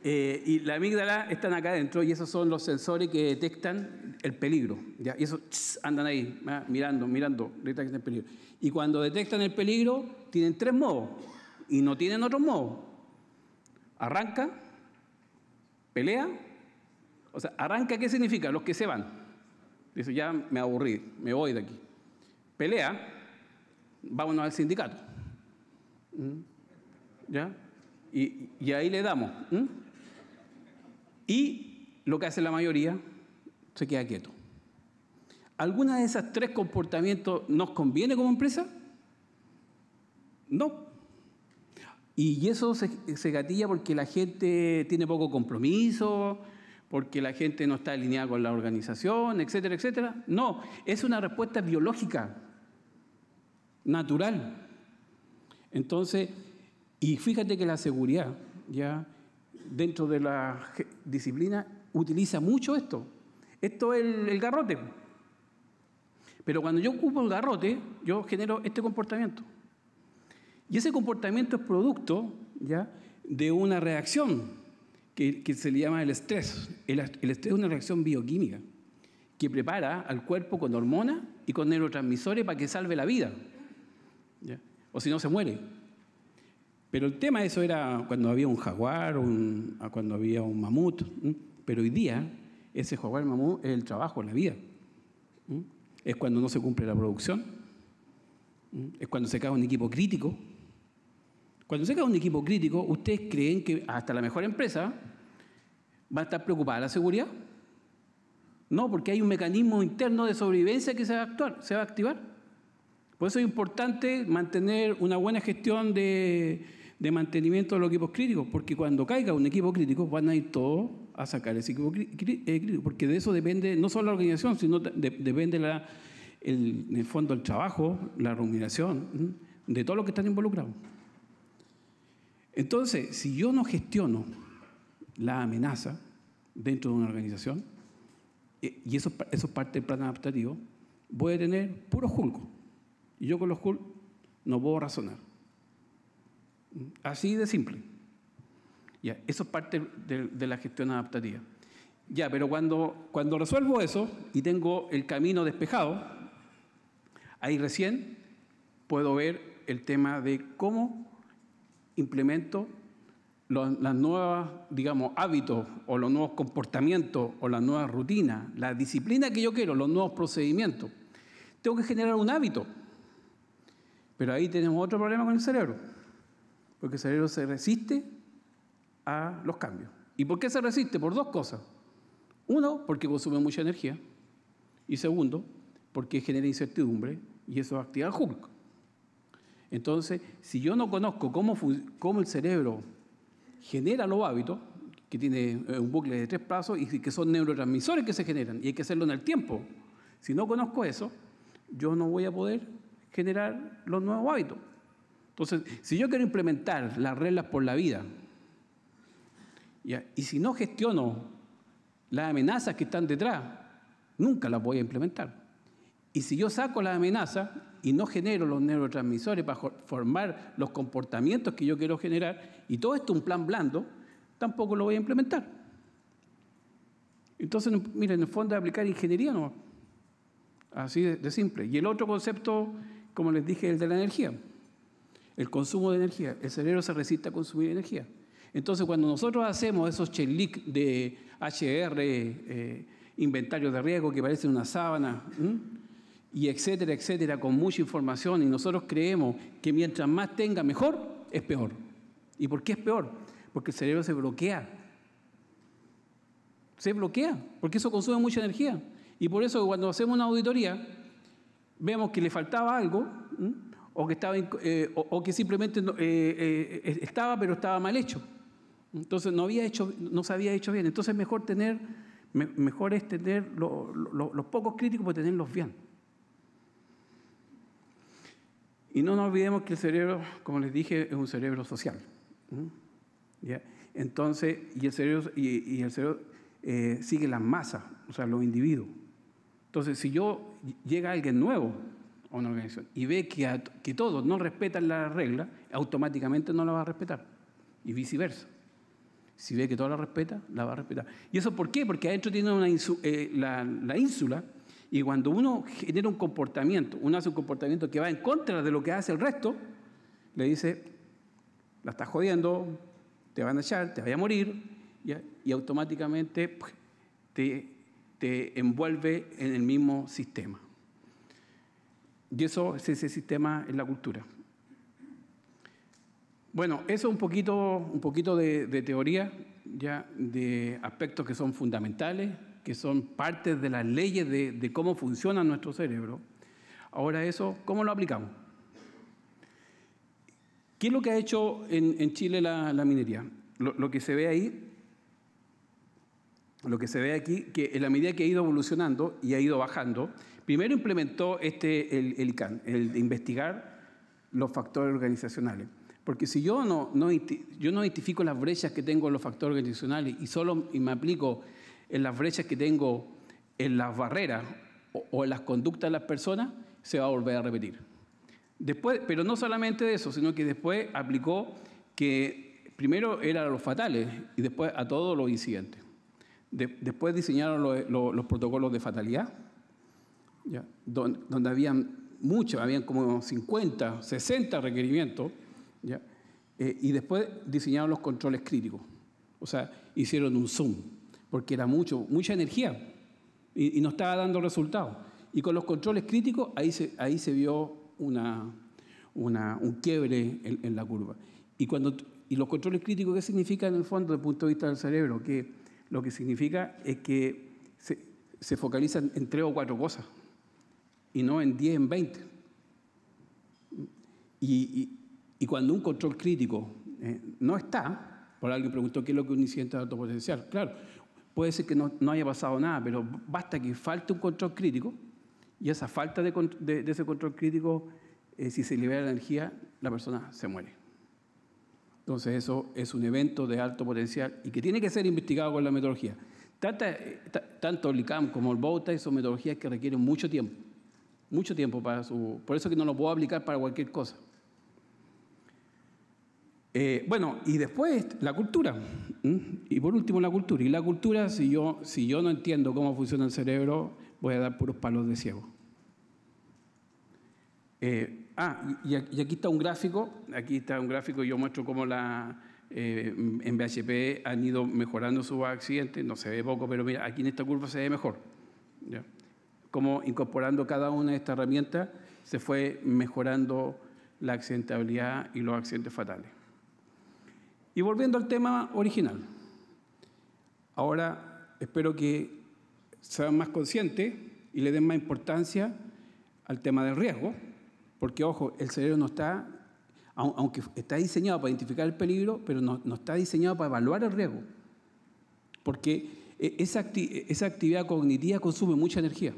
Eh, y la amígdala están acá adentro y esos son los sensores que detectan el peligro. Y esos andan ahí, ¿ah? mirando, mirando, detectan el peligro. Y cuando detectan el peligro, tienen tres modos y no tienen otros modos. Arranca, pelea. O sea, arranca, ¿qué significa? Los que se van. Dice, ya me aburrí, me voy de aquí. Pelea, vámonos al sindicato. ¿Mm? ¿Ya? Y, ahí le damos. ¿Mm? Y lo que hace la mayoría, se queda quieto. ¿Alguna de esas tres comportamientos nos conviene como empresa? No. Y eso se, gatilla porque la gente tiene poco compromiso, porque la gente no está alineada con la organización, etcétera, etcétera. No, es una respuesta biológica, natural. Entonces, y fíjate que la seguridad, ya dentro de la disciplina, utiliza mucho esto. Esto es el garrote. Pero cuando yo ocupo el garrote, yo genero este comportamiento. Y ese comportamiento es producto ¿ya? de una reacción que, se le llama el estrés. El, estrés es una reacción bioquímica que prepara al cuerpo con hormonas y con neurotransmisores para que salve la vida. O si no, se muere. Pero el tema de eso era cuando había un jaguar, un, cuando había un mamut. Pero hoy día, ese jaguar mamut es el trabajo, la vida es cuando no se cumple la producción, es cuando se cae un equipo crítico. Cuando se cae un equipo crítico, ¿ustedes creen que hasta la mejor empresa va a estar preocupada la seguridad? No, porque hay un mecanismo interno de sobrevivencia que se va a actuar, se va a activar. Por eso es importante mantener una buena gestión de, de mantenimiento de los equipos críticos, porque cuando caiga un equipo crítico van a ir todos a sacar ese equipo eh, porque de eso depende no solo la organización, sino depende la, el, el fondo el trabajo, la ruminación, de todos los que están involucrados. Entonces, si yo no gestiono la amenaza dentro de una organización, eh, y eso, eso es parte del plan adaptativo, voy a tener puro julgo. Y yo con los julgos no puedo razonar. Así de simple eso es parte de, la gestión adaptativa. Ya, pero cuando, cuando resuelvo eso y tengo el camino despejado, ahí recién puedo ver el tema de cómo implemento los, las nuevas, digamos, hábitos o los nuevos comportamientos o las nuevas rutinas, la disciplina que yo quiero, los nuevos procedimientos. Tengo que generar un hábito. Pero ahí tenemos otro problema con el cerebro, porque el cerebro se resiste los cambios. ¿Y por qué se resiste? Por dos cosas. Uno, porque consume mucha energía. Y segundo, porque genera incertidumbre y eso activa el Hulk. Entonces, si yo no conozco cómo, el cerebro genera los hábitos, que tiene eh, un bucle de tres pasos y que son neurotransmisores que se generan y hay que hacerlo en el tiempo. Si no conozco eso, yo no voy a poder generar los nuevos hábitos. Entonces, si yo quiero implementar las reglas por la vida, y si no gestiono las amenazas que están detrás, nunca las voy a implementar. Y si yo saco las amenazas y no genero los neurotransmisores para formar los comportamientos que yo quiero generar, y todo esto es un plan blando, tampoco lo voy a implementar. Entonces, miren, en el fondo es aplicar ingeniería no. Así de, simple. Y el otro concepto, como les dije, es el de la energía. El consumo de energía. El cerebro se resiste a consumir energía. Entonces, cuando nosotros hacemos esos chelic de HR, eh, inventarios de riesgo que parecen una sábana, y etcétera, etcétera, con mucha información, y nosotros creemos que mientras más tenga mejor, es peor. ¿Y por qué es peor? Porque el cerebro se bloquea. Se bloquea, porque eso consume mucha energía. Y por eso cuando hacemos una auditoría, vemos que le faltaba algo, o que, estaba, eh, o, que simplemente eh, estaba, pero estaba mal hecho. Entonces no, había hecho, no se había hecho bien. Entonces mejor, tener, mejor es tener los pocos críticos, para pues, tenerlos bien. Y no nos olvidemos que el cerebro, como les dije, es un cerebro social. Entonces, y el cerebro, eh, sigue la masa o sea, los individuos. Entonces, si yo llega alguien nuevo a una organización y ve que todos no respetan la regla, automáticamente no la va a respetar. Y viceversa. Si ve que todo la respeta, la va a respetar. ¿Y eso por qué? Porque adentro tiene una eh, la, ínsula y cuando uno genera un comportamiento, uno hace un comportamiento que va en contra de lo que hace el resto, le dice, la estás jodiendo, te van a echar, te vaya a morir, y, automáticamente pues, te, te envuelve en el mismo sistema. Y eso ese sistema es la cultura. Bueno, eso es un poquito, un poquito de, teoría, ya de aspectos que son fundamentales, que son parte de las leyes de, cómo funciona nuestro cerebro. Ahora eso, ¿cómo lo aplicamos? ¿Qué es lo que ha hecho en, Chile la, minería? Lo, que se ve ahí, lo que se ve aquí, que en la medida que ha ido evolucionando y ha ido bajando, primero implementó este, el, el el de investigar los factores organizacionales. Porque si yo no, yo no identifico las brechas que tengo en los factores organizacionales y solo y me aplico en las brechas que tengo en las barreras o, en las conductas de las personas, se va a volver a repetir. Después, pero no solamente eso, sino que después aplicó que primero era los fatales y después a todos los incidentes. después diseñaron los, protocolos de fatalidad, Donde, había habían muchos, habían como 50, 60 requerimientos ¿ya? Eh, y después diseñaron los controles críticos. O sea, hicieron un zoom, porque era mucho, mucha energía y, no estaba dando resultados. Y con los controles críticos ahí se, ahí se vio una, un quiebre en, la curva. Y, cuando, y los controles críticos, ¿qué significa en el fondo desde el punto de vista del cerebro? Que lo que significa es que se, focalizan en tres o cuatro cosas y no en 10, en 20. y, y cuando un control crítico eh, no está, por alguien preguntó qué es lo que un incidente de alto potencial. Claro, puede ser que no, haya pasado nada, pero basta que falte un control crítico y esa falta de, ese control crítico, eh, si se libera la energía, la persona se muere. Entonces eso es un evento de alto potencial y que tiene que ser investigado con la metodología. Eh, tanto el ICAM como el BOTA son metodologías que requieren mucho tiempo, mucho tiempo para su... Por eso que no lo puedo aplicar para cualquier cosa. Eh, bueno, y después la cultura. Y por último la cultura. Y la cultura, si yo, no entiendo cómo funciona el cerebro, voy a dar puros palos de ciego. Eh, ah, y, aquí está un gráfico. Aquí está un gráfico. Yo muestro cómo la, eh, en BHP han ido mejorando sus accidentes. No se ve poco, pero mira, aquí en esta curva se ve mejor. ¿Ya? Como incorporando cada una de estas herramientas se fue mejorando la accidentabilidad y los accidentes fatales. Y volviendo al tema original, ahora espero que sean más conscientes y le den más importancia al tema del riesgo, porque ojo, el cerebro no está, aunque está diseñado para identificar el peligro, pero no, está diseñado para evaluar el riesgo, porque e-, esa, esa actividad cognitiva consume mucha energía.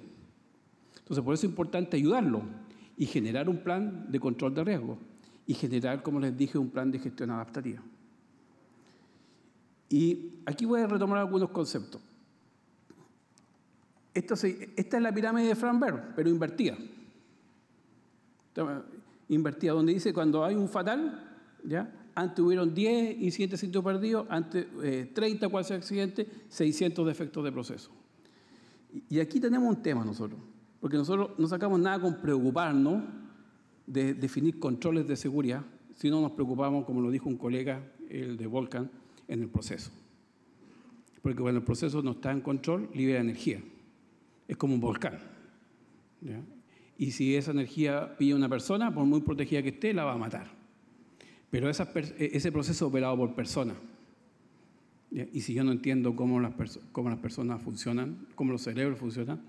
Entonces, por eso es importante ayudarlo y generar un plan de control de riesgo y generar, como les dije, un plan de gestión adaptativa. Y aquí voy a retomar algunos conceptos. Esta, es la pirámide de Franberg, pero invertida. Invertida, donde dice cuando hay un fatal, ¿ya? antes hubieron 10 incidentes sitios perdidos, antes 30 cuasi accidentes, 600 defectos de proceso. Y aquí tenemos un tema nosotros, porque nosotros no sacamos nada con preocuparnos de definir controles de seguridad, si no nos preocupamos, como lo dijo un colega, el de Volcan, en el proceso. Porque cuando el proceso no está en control, libera energía. Es como un volcán. Y si esa energía pilla una persona, por muy protegida que esté, la va a matar. Pero e-, ese proceso es operado por personas. Y si yo no entiendo cómo las, las personas funcionan, cómo los cerebros funcionan,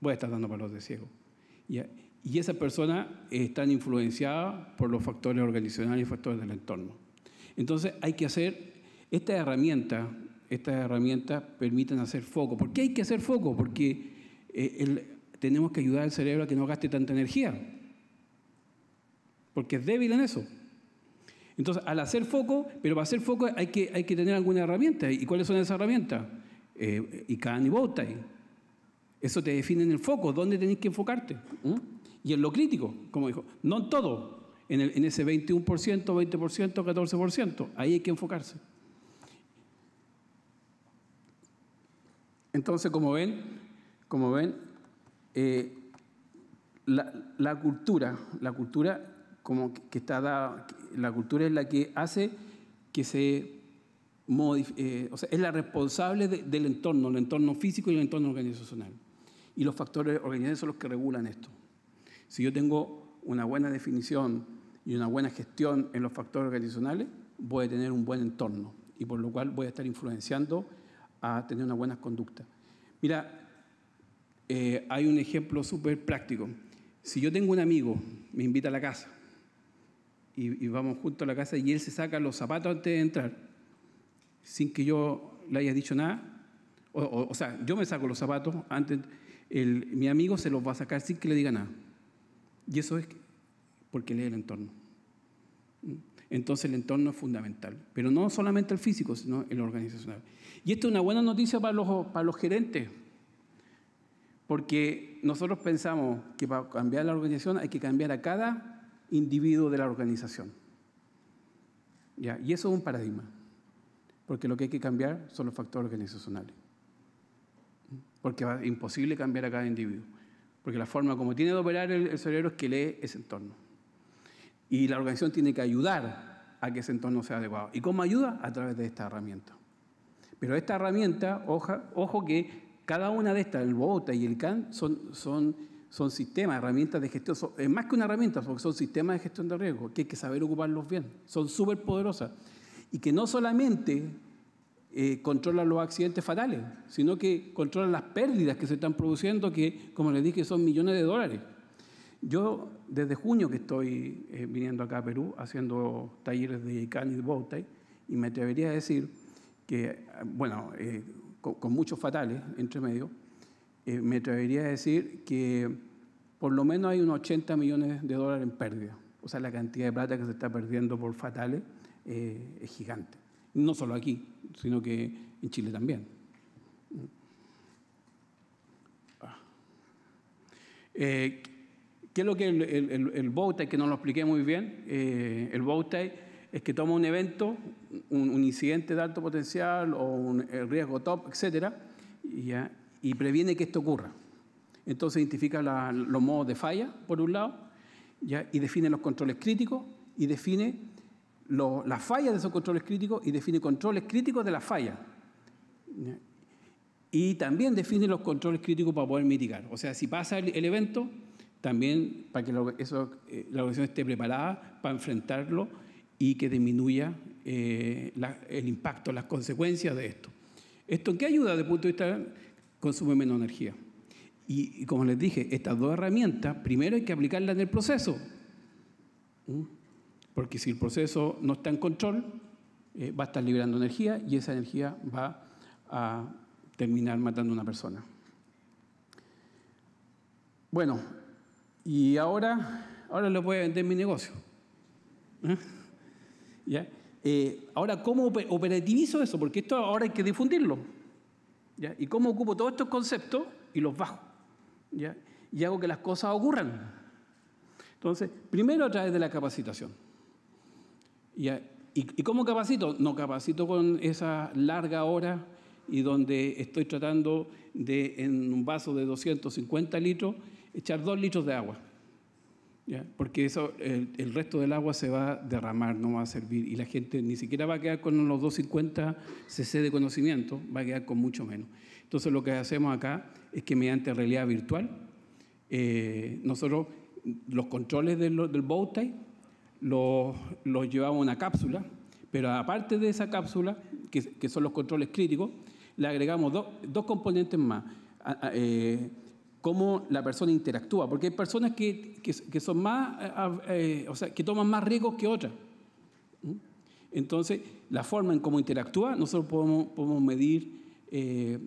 voy a estar dando palos de ciego. Y esas personas están influenciadas por los factores organizacionales y factores del entorno. Entonces hay que hacer esta herramienta, estas herramientas permiten hacer foco. ¿Por qué hay que hacer foco? Porque eh, tenemos que ayudar al cerebro a que no gaste tanta energía. Porque es débil en eso. Entonces, al hacer foco, pero para hacer foco hay que, tener alguna herramienta. ¿Y cuáles son esas herramientas? Eh, y y y Bowtie. Eso te define en el foco, dónde tenés que enfocarte. Y en lo crítico, como dijo, no en todo, en ese 21%, 20%, 14%, ahí hay que enfocarse. Entonces, como ven, como ven, eh, la, cultura, la cultura como que está la cultura es la que hace que se eh, o sea, es la responsable del entorno, el entorno físico y el entorno organizacional. Y los factores organizacionales son los que regulan esto. Si yo tengo una buena definición y una buena gestión en los factores organizacionales, voy a tener un buen entorno y por lo cual voy a estar influenciando a tener una buena conducta. Mira, eh, hay un ejemplo súper práctico. Si yo tengo un amigo, me invita a la casa y, vamos juntos a la casa y él se saca los zapatos antes de entrar, sin que yo le haya dicho nada, o, sea, yo me saco los zapatos, antes mi amigo se los va a sacar sin que le diga nada. Y eso es porque lee el entorno. Entonces el entorno es fundamental, pero no solamente el físico, sino el organizacional. Y esto es una buena noticia para los, para los gerentes, porque nosotros pensamos que para cambiar la organización hay que cambiar a cada individuo de la organización. Y eso es un paradigma, porque lo que hay que cambiar son los factores organizacionales. Porque es imposible cambiar a cada individuo, porque la forma como tiene de operar el, el cerebro es que lee ese entorno. Y la organización tiene que ayudar a que ese entorno sea adecuado. ¿Y cómo ayuda? A través de esta herramienta. Pero esta herramienta, ojo que cada una de estas, el BOTA y el CAN, son, son, son sistemas, herramientas de gestión. es más que una herramienta, porque son sistemas de gestión de riesgo, que hay que saber ocuparlos bien. Son súper poderosas. Y que no solamente eh, controlan los accidentes fatales, sino que controlan las pérdidas que se están produciendo, que, como les dije, son millones de dólares. Yo, desde junio que estoy eh, viniendo acá a Perú, haciendo talleres de CAN y de BOTA, y me atrevería a decir bueno, eh, con, muchos fatales entre medio, eh, me atrevería a decir que por lo menos hay unos 80 millones de dólares en pérdida. O sea, la cantidad de plata que se está perdiendo por fatales eh, es gigante. No solo aquí, sino que en Chile también. Mm. Ah. ¿Qué es lo que el, el, que no lo expliqué muy bien? el bowtie es que toma un evento, un, incidente de alto potencial o un riesgo top, etc., y, y, previene que esto ocurra. Entonces identifica los modos de falla, por un lado, ¿ya? y define los controles críticos y define las fallas de esos controles críticos y define controles críticos de las fallas. Y también define los controles críticos para poder mitigar. O sea, si pasa el, evento, también para que eh, la organización esté preparada para enfrentarlo y que disminuya eh, el impacto, las consecuencias de esto. ¿Esto qué ayuda de punto de vista? Consume menos energía. Y, como les dije, estas dos herramientas, primero hay que aplicarlas en el proceso. Porque si el proceso no está en control, eh, va a estar liberando energía y esa energía va a terminar matando a una persona. Bueno, y ahora, ahora lo voy a vender mi negocio. ¿eh? ¿Ya? Eh, ahora, ¿cómo operativizo eso? Porque esto ahora hay que difundirlo. ¿Y cómo ocupo todos estos conceptos y los bajo? ¿Ya? Y hago que las cosas ocurran. Entonces, primero a través de la capacitación. ¿Y, ¿Y, cómo capacito? No capacito con esa larga hora y donde estoy tratando de, en un vaso de 250 litros, echar dos litros de agua porque eso, el, resto del agua se va a derramar, no va a servir, y la gente ni siquiera va a quedar con los 250 cc de conocimiento, va a quedar con mucho menos. Entonces lo que hacemos acá es que mediante realidad virtual, eh, nosotros los controles del, del los, los llevamos a una cápsula, pero aparte de esa cápsula, que, que son los controles críticos, le agregamos dos componentes más. Eh, cómo la persona interactúa, porque hay personas que, que, son más, eh, eh, o sea, que toman más riesgos que otras. Entonces, la forma en cómo interactúa, nosotros podemos, podemos medir eh,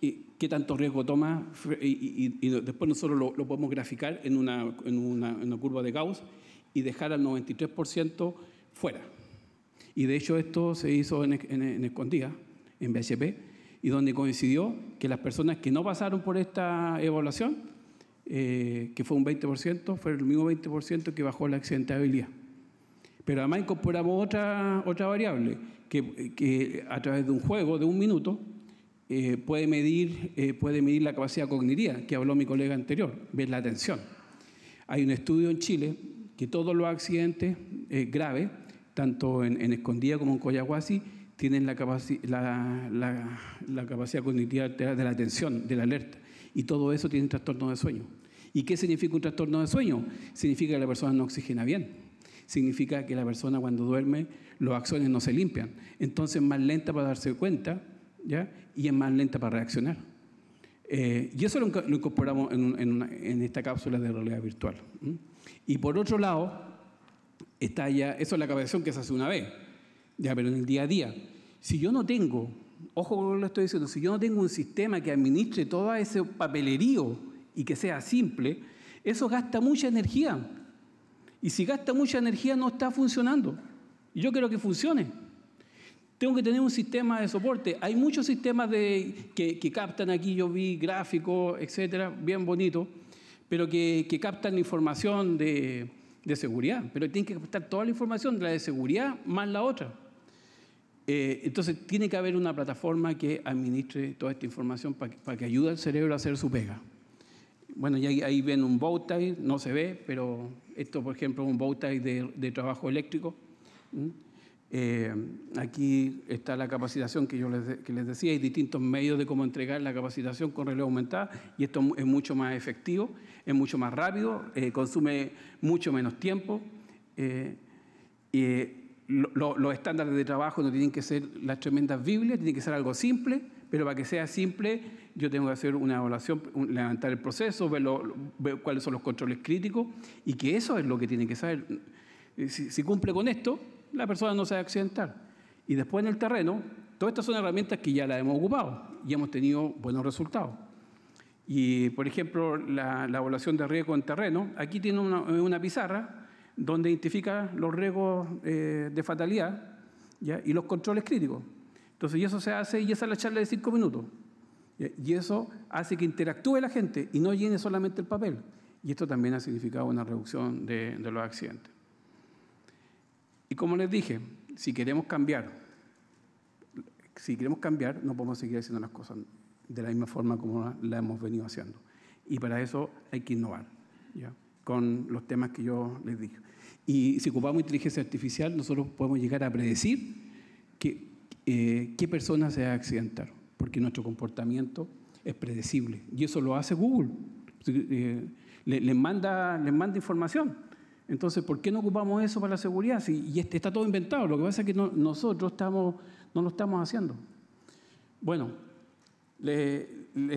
qué, tanto riesgo toma y, después nosotros lo, podemos graficar en una, en, una, curva de Gauss y dejar al 93% fuera. Y de hecho esto se hizo en, en, en Escondida, en BHP, y donde coincidió que las personas que no pasaron por esta evaluación, eh, que fue un 20%, fue el mismo 20% que bajó la accidentabilidad. Pero además incorporamos otra, otra variable, que, que a través de un juego de un minuto eh, puede, medir, eh, puede medir la capacidad cognitiva, que habló mi colega anterior, ver la atención. Hay un estudio en Chile que todos los accidentes graves, tanto en, en Escondida como en Coyahuasi, tienen la, capacidad cognitiva de la atención, de la alerta, y todo eso tiene un trastorno de sueño. ¿Y qué significa un trastorno de sueño? Significa que la persona no oxigena bien. Significa que la persona cuando duerme los axones no se limpian. Entonces es más lenta para darse cuenta ¿ya? y es más lenta para reaccionar. Eh, y eso lo, incorporamos en, esta cápsula de realidad virtual. Y por otro lado, está ya, eso es la capacitación que se hace una vez ya, pero en el día a día. Si yo no tengo, ojo con lo que estoy diciendo, si yo no tengo un sistema que administre todo ese papelerío y que sea simple, eso gasta mucha energía. Y si gasta mucha energía no está funcionando. Y yo quiero que funcione. Tengo que tener un sistema de soporte. Hay muchos sistemas que, captan aquí, yo vi gráficos, etcétera, bien bonito, pero que, que captan información de, de seguridad. Pero tienen que captar toda la información, la de seguridad más la otra. Eh, entonces, tiene que haber una plataforma que administre toda esta información para que, ayude al cerebro a hacer su pega. Bueno, y ahí, ven un bow no se ve, pero esto, por ejemplo, es un bow de, trabajo eléctrico. Eh, aquí está la capacitación que yo les, que les decía, hay distintos medios de cómo entregar la capacitación con reloj aumentada y esto es mucho más efectivo, es mucho más rápido, eh, consume mucho menos tiempo. Eh, los estándares de trabajo no tienen que ser las tremendas Biblias, tiene que ser algo simple, pero para que sea simple yo tengo que hacer una evaluación, levantar el proceso, ver, cuáles son los controles críticos y que eso es lo que tiene que saber. Eh, si, cumple con esto, la persona no se va a accidentar. Y después en el terreno, todas estas son herramientas que ya las hemos ocupado y hemos tenido buenos resultados. Y, por ejemplo, la, evaluación de riesgo en terreno, aquí tiene una, una pizarra donde identifica los riesgos eh, de fatalidad y los controles críticos. Entonces, y eso se hace y esa es la charla de cinco minutos. Y eso hace que interactúe la gente y no llene solamente el papel. Y esto también ha significado una reducción de, de los accidentes. Y como les dije, si queremos cambiar, si queremos cambiar, no podemos seguir haciendo las cosas de la misma forma como la hemos venido haciendo. Y para eso hay que innovar. ¿ya? con los temas que yo les dije. Y si ocupamos inteligencia artificial, nosotros podemos llegar a predecir que, eh, qué personas se accidentaron, porque nuestro comportamiento es predecible. Y eso lo hace Google. Eh, les, le manda, manda información. Entonces, ¿por qué no ocupamos eso para la seguridad? y este está todo inventado. Lo que pasa es que nosotros estamos, no lo estamos haciendo. Bueno, les,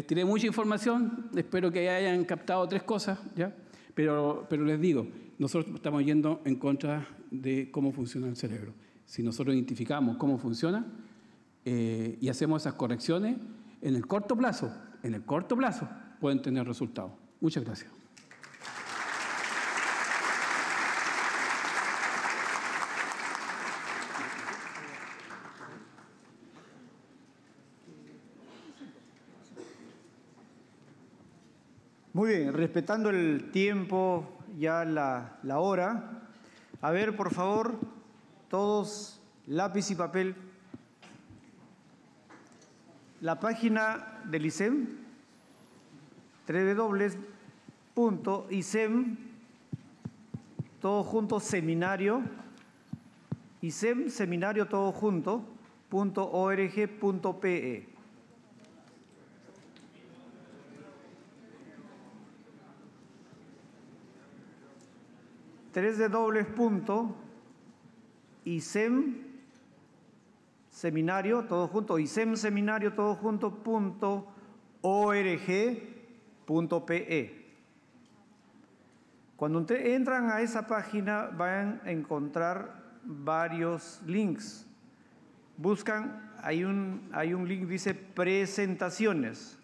tiré mucha información. Espero que hayan captado tres cosas. ¿ya? Pero, pero les digo, nosotros estamos yendo en contra de cómo funciona el cerebro. Si nosotros identificamos cómo funciona eh, y hacemos esas correcciones, en el corto plazo, en el corto plazo, pueden tener resultados. Muchas gracias. Muy bien, respetando el tiempo, ya la, la hora. A ver, por favor, todos lápiz y papel. La página del ISEM, www.isem, todo junto, seminario, ISEM, seminario todo junto, punto org, punto pe. 3 de dobles punto, seminario, todo junto, sem seminario, todo junto, punto, org, Cuando entran a esa página van a encontrar varios links. Buscan, hay un, hay un link dice presentaciones.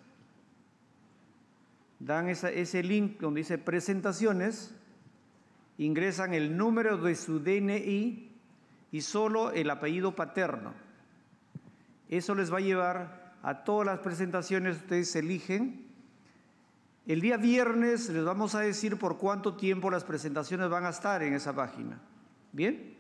Dan ese link donde dice presentaciones ingresan el número de su DNI y solo el apellido paterno. Eso les va a llevar a todas las presentaciones que ustedes eligen. El día viernes les vamos a decir por cuánto tiempo las presentaciones van a estar en esa página. ¿Bien?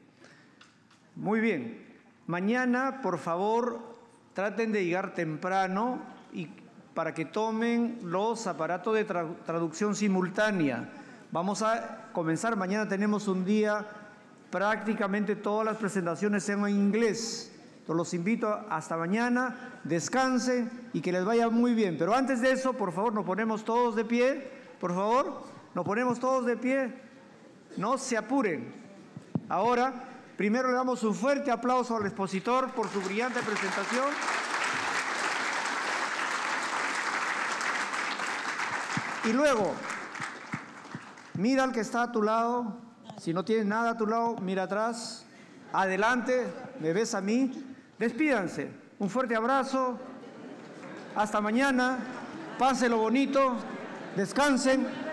Muy bien. Mañana, por favor, traten de llegar temprano y para que tomen los aparatos de traducción simultánea Vamos a comenzar, mañana tenemos un día, prácticamente todas las presentaciones en inglés. los invito hasta mañana, descansen y que les vaya muy bien. Pero antes de eso, por favor, nos ponemos todos de pie, por favor, nos ponemos todos de pie, no se apuren. Ahora, primero le damos un fuerte aplauso al expositor por su brillante presentación. Y luego, Mira al que está a tu lado. Si no tienes nada a tu lado, mira atrás. Adelante, me ves a mí. Despídanse. Un fuerte abrazo. Hasta mañana. Pásenlo bonito. Descansen.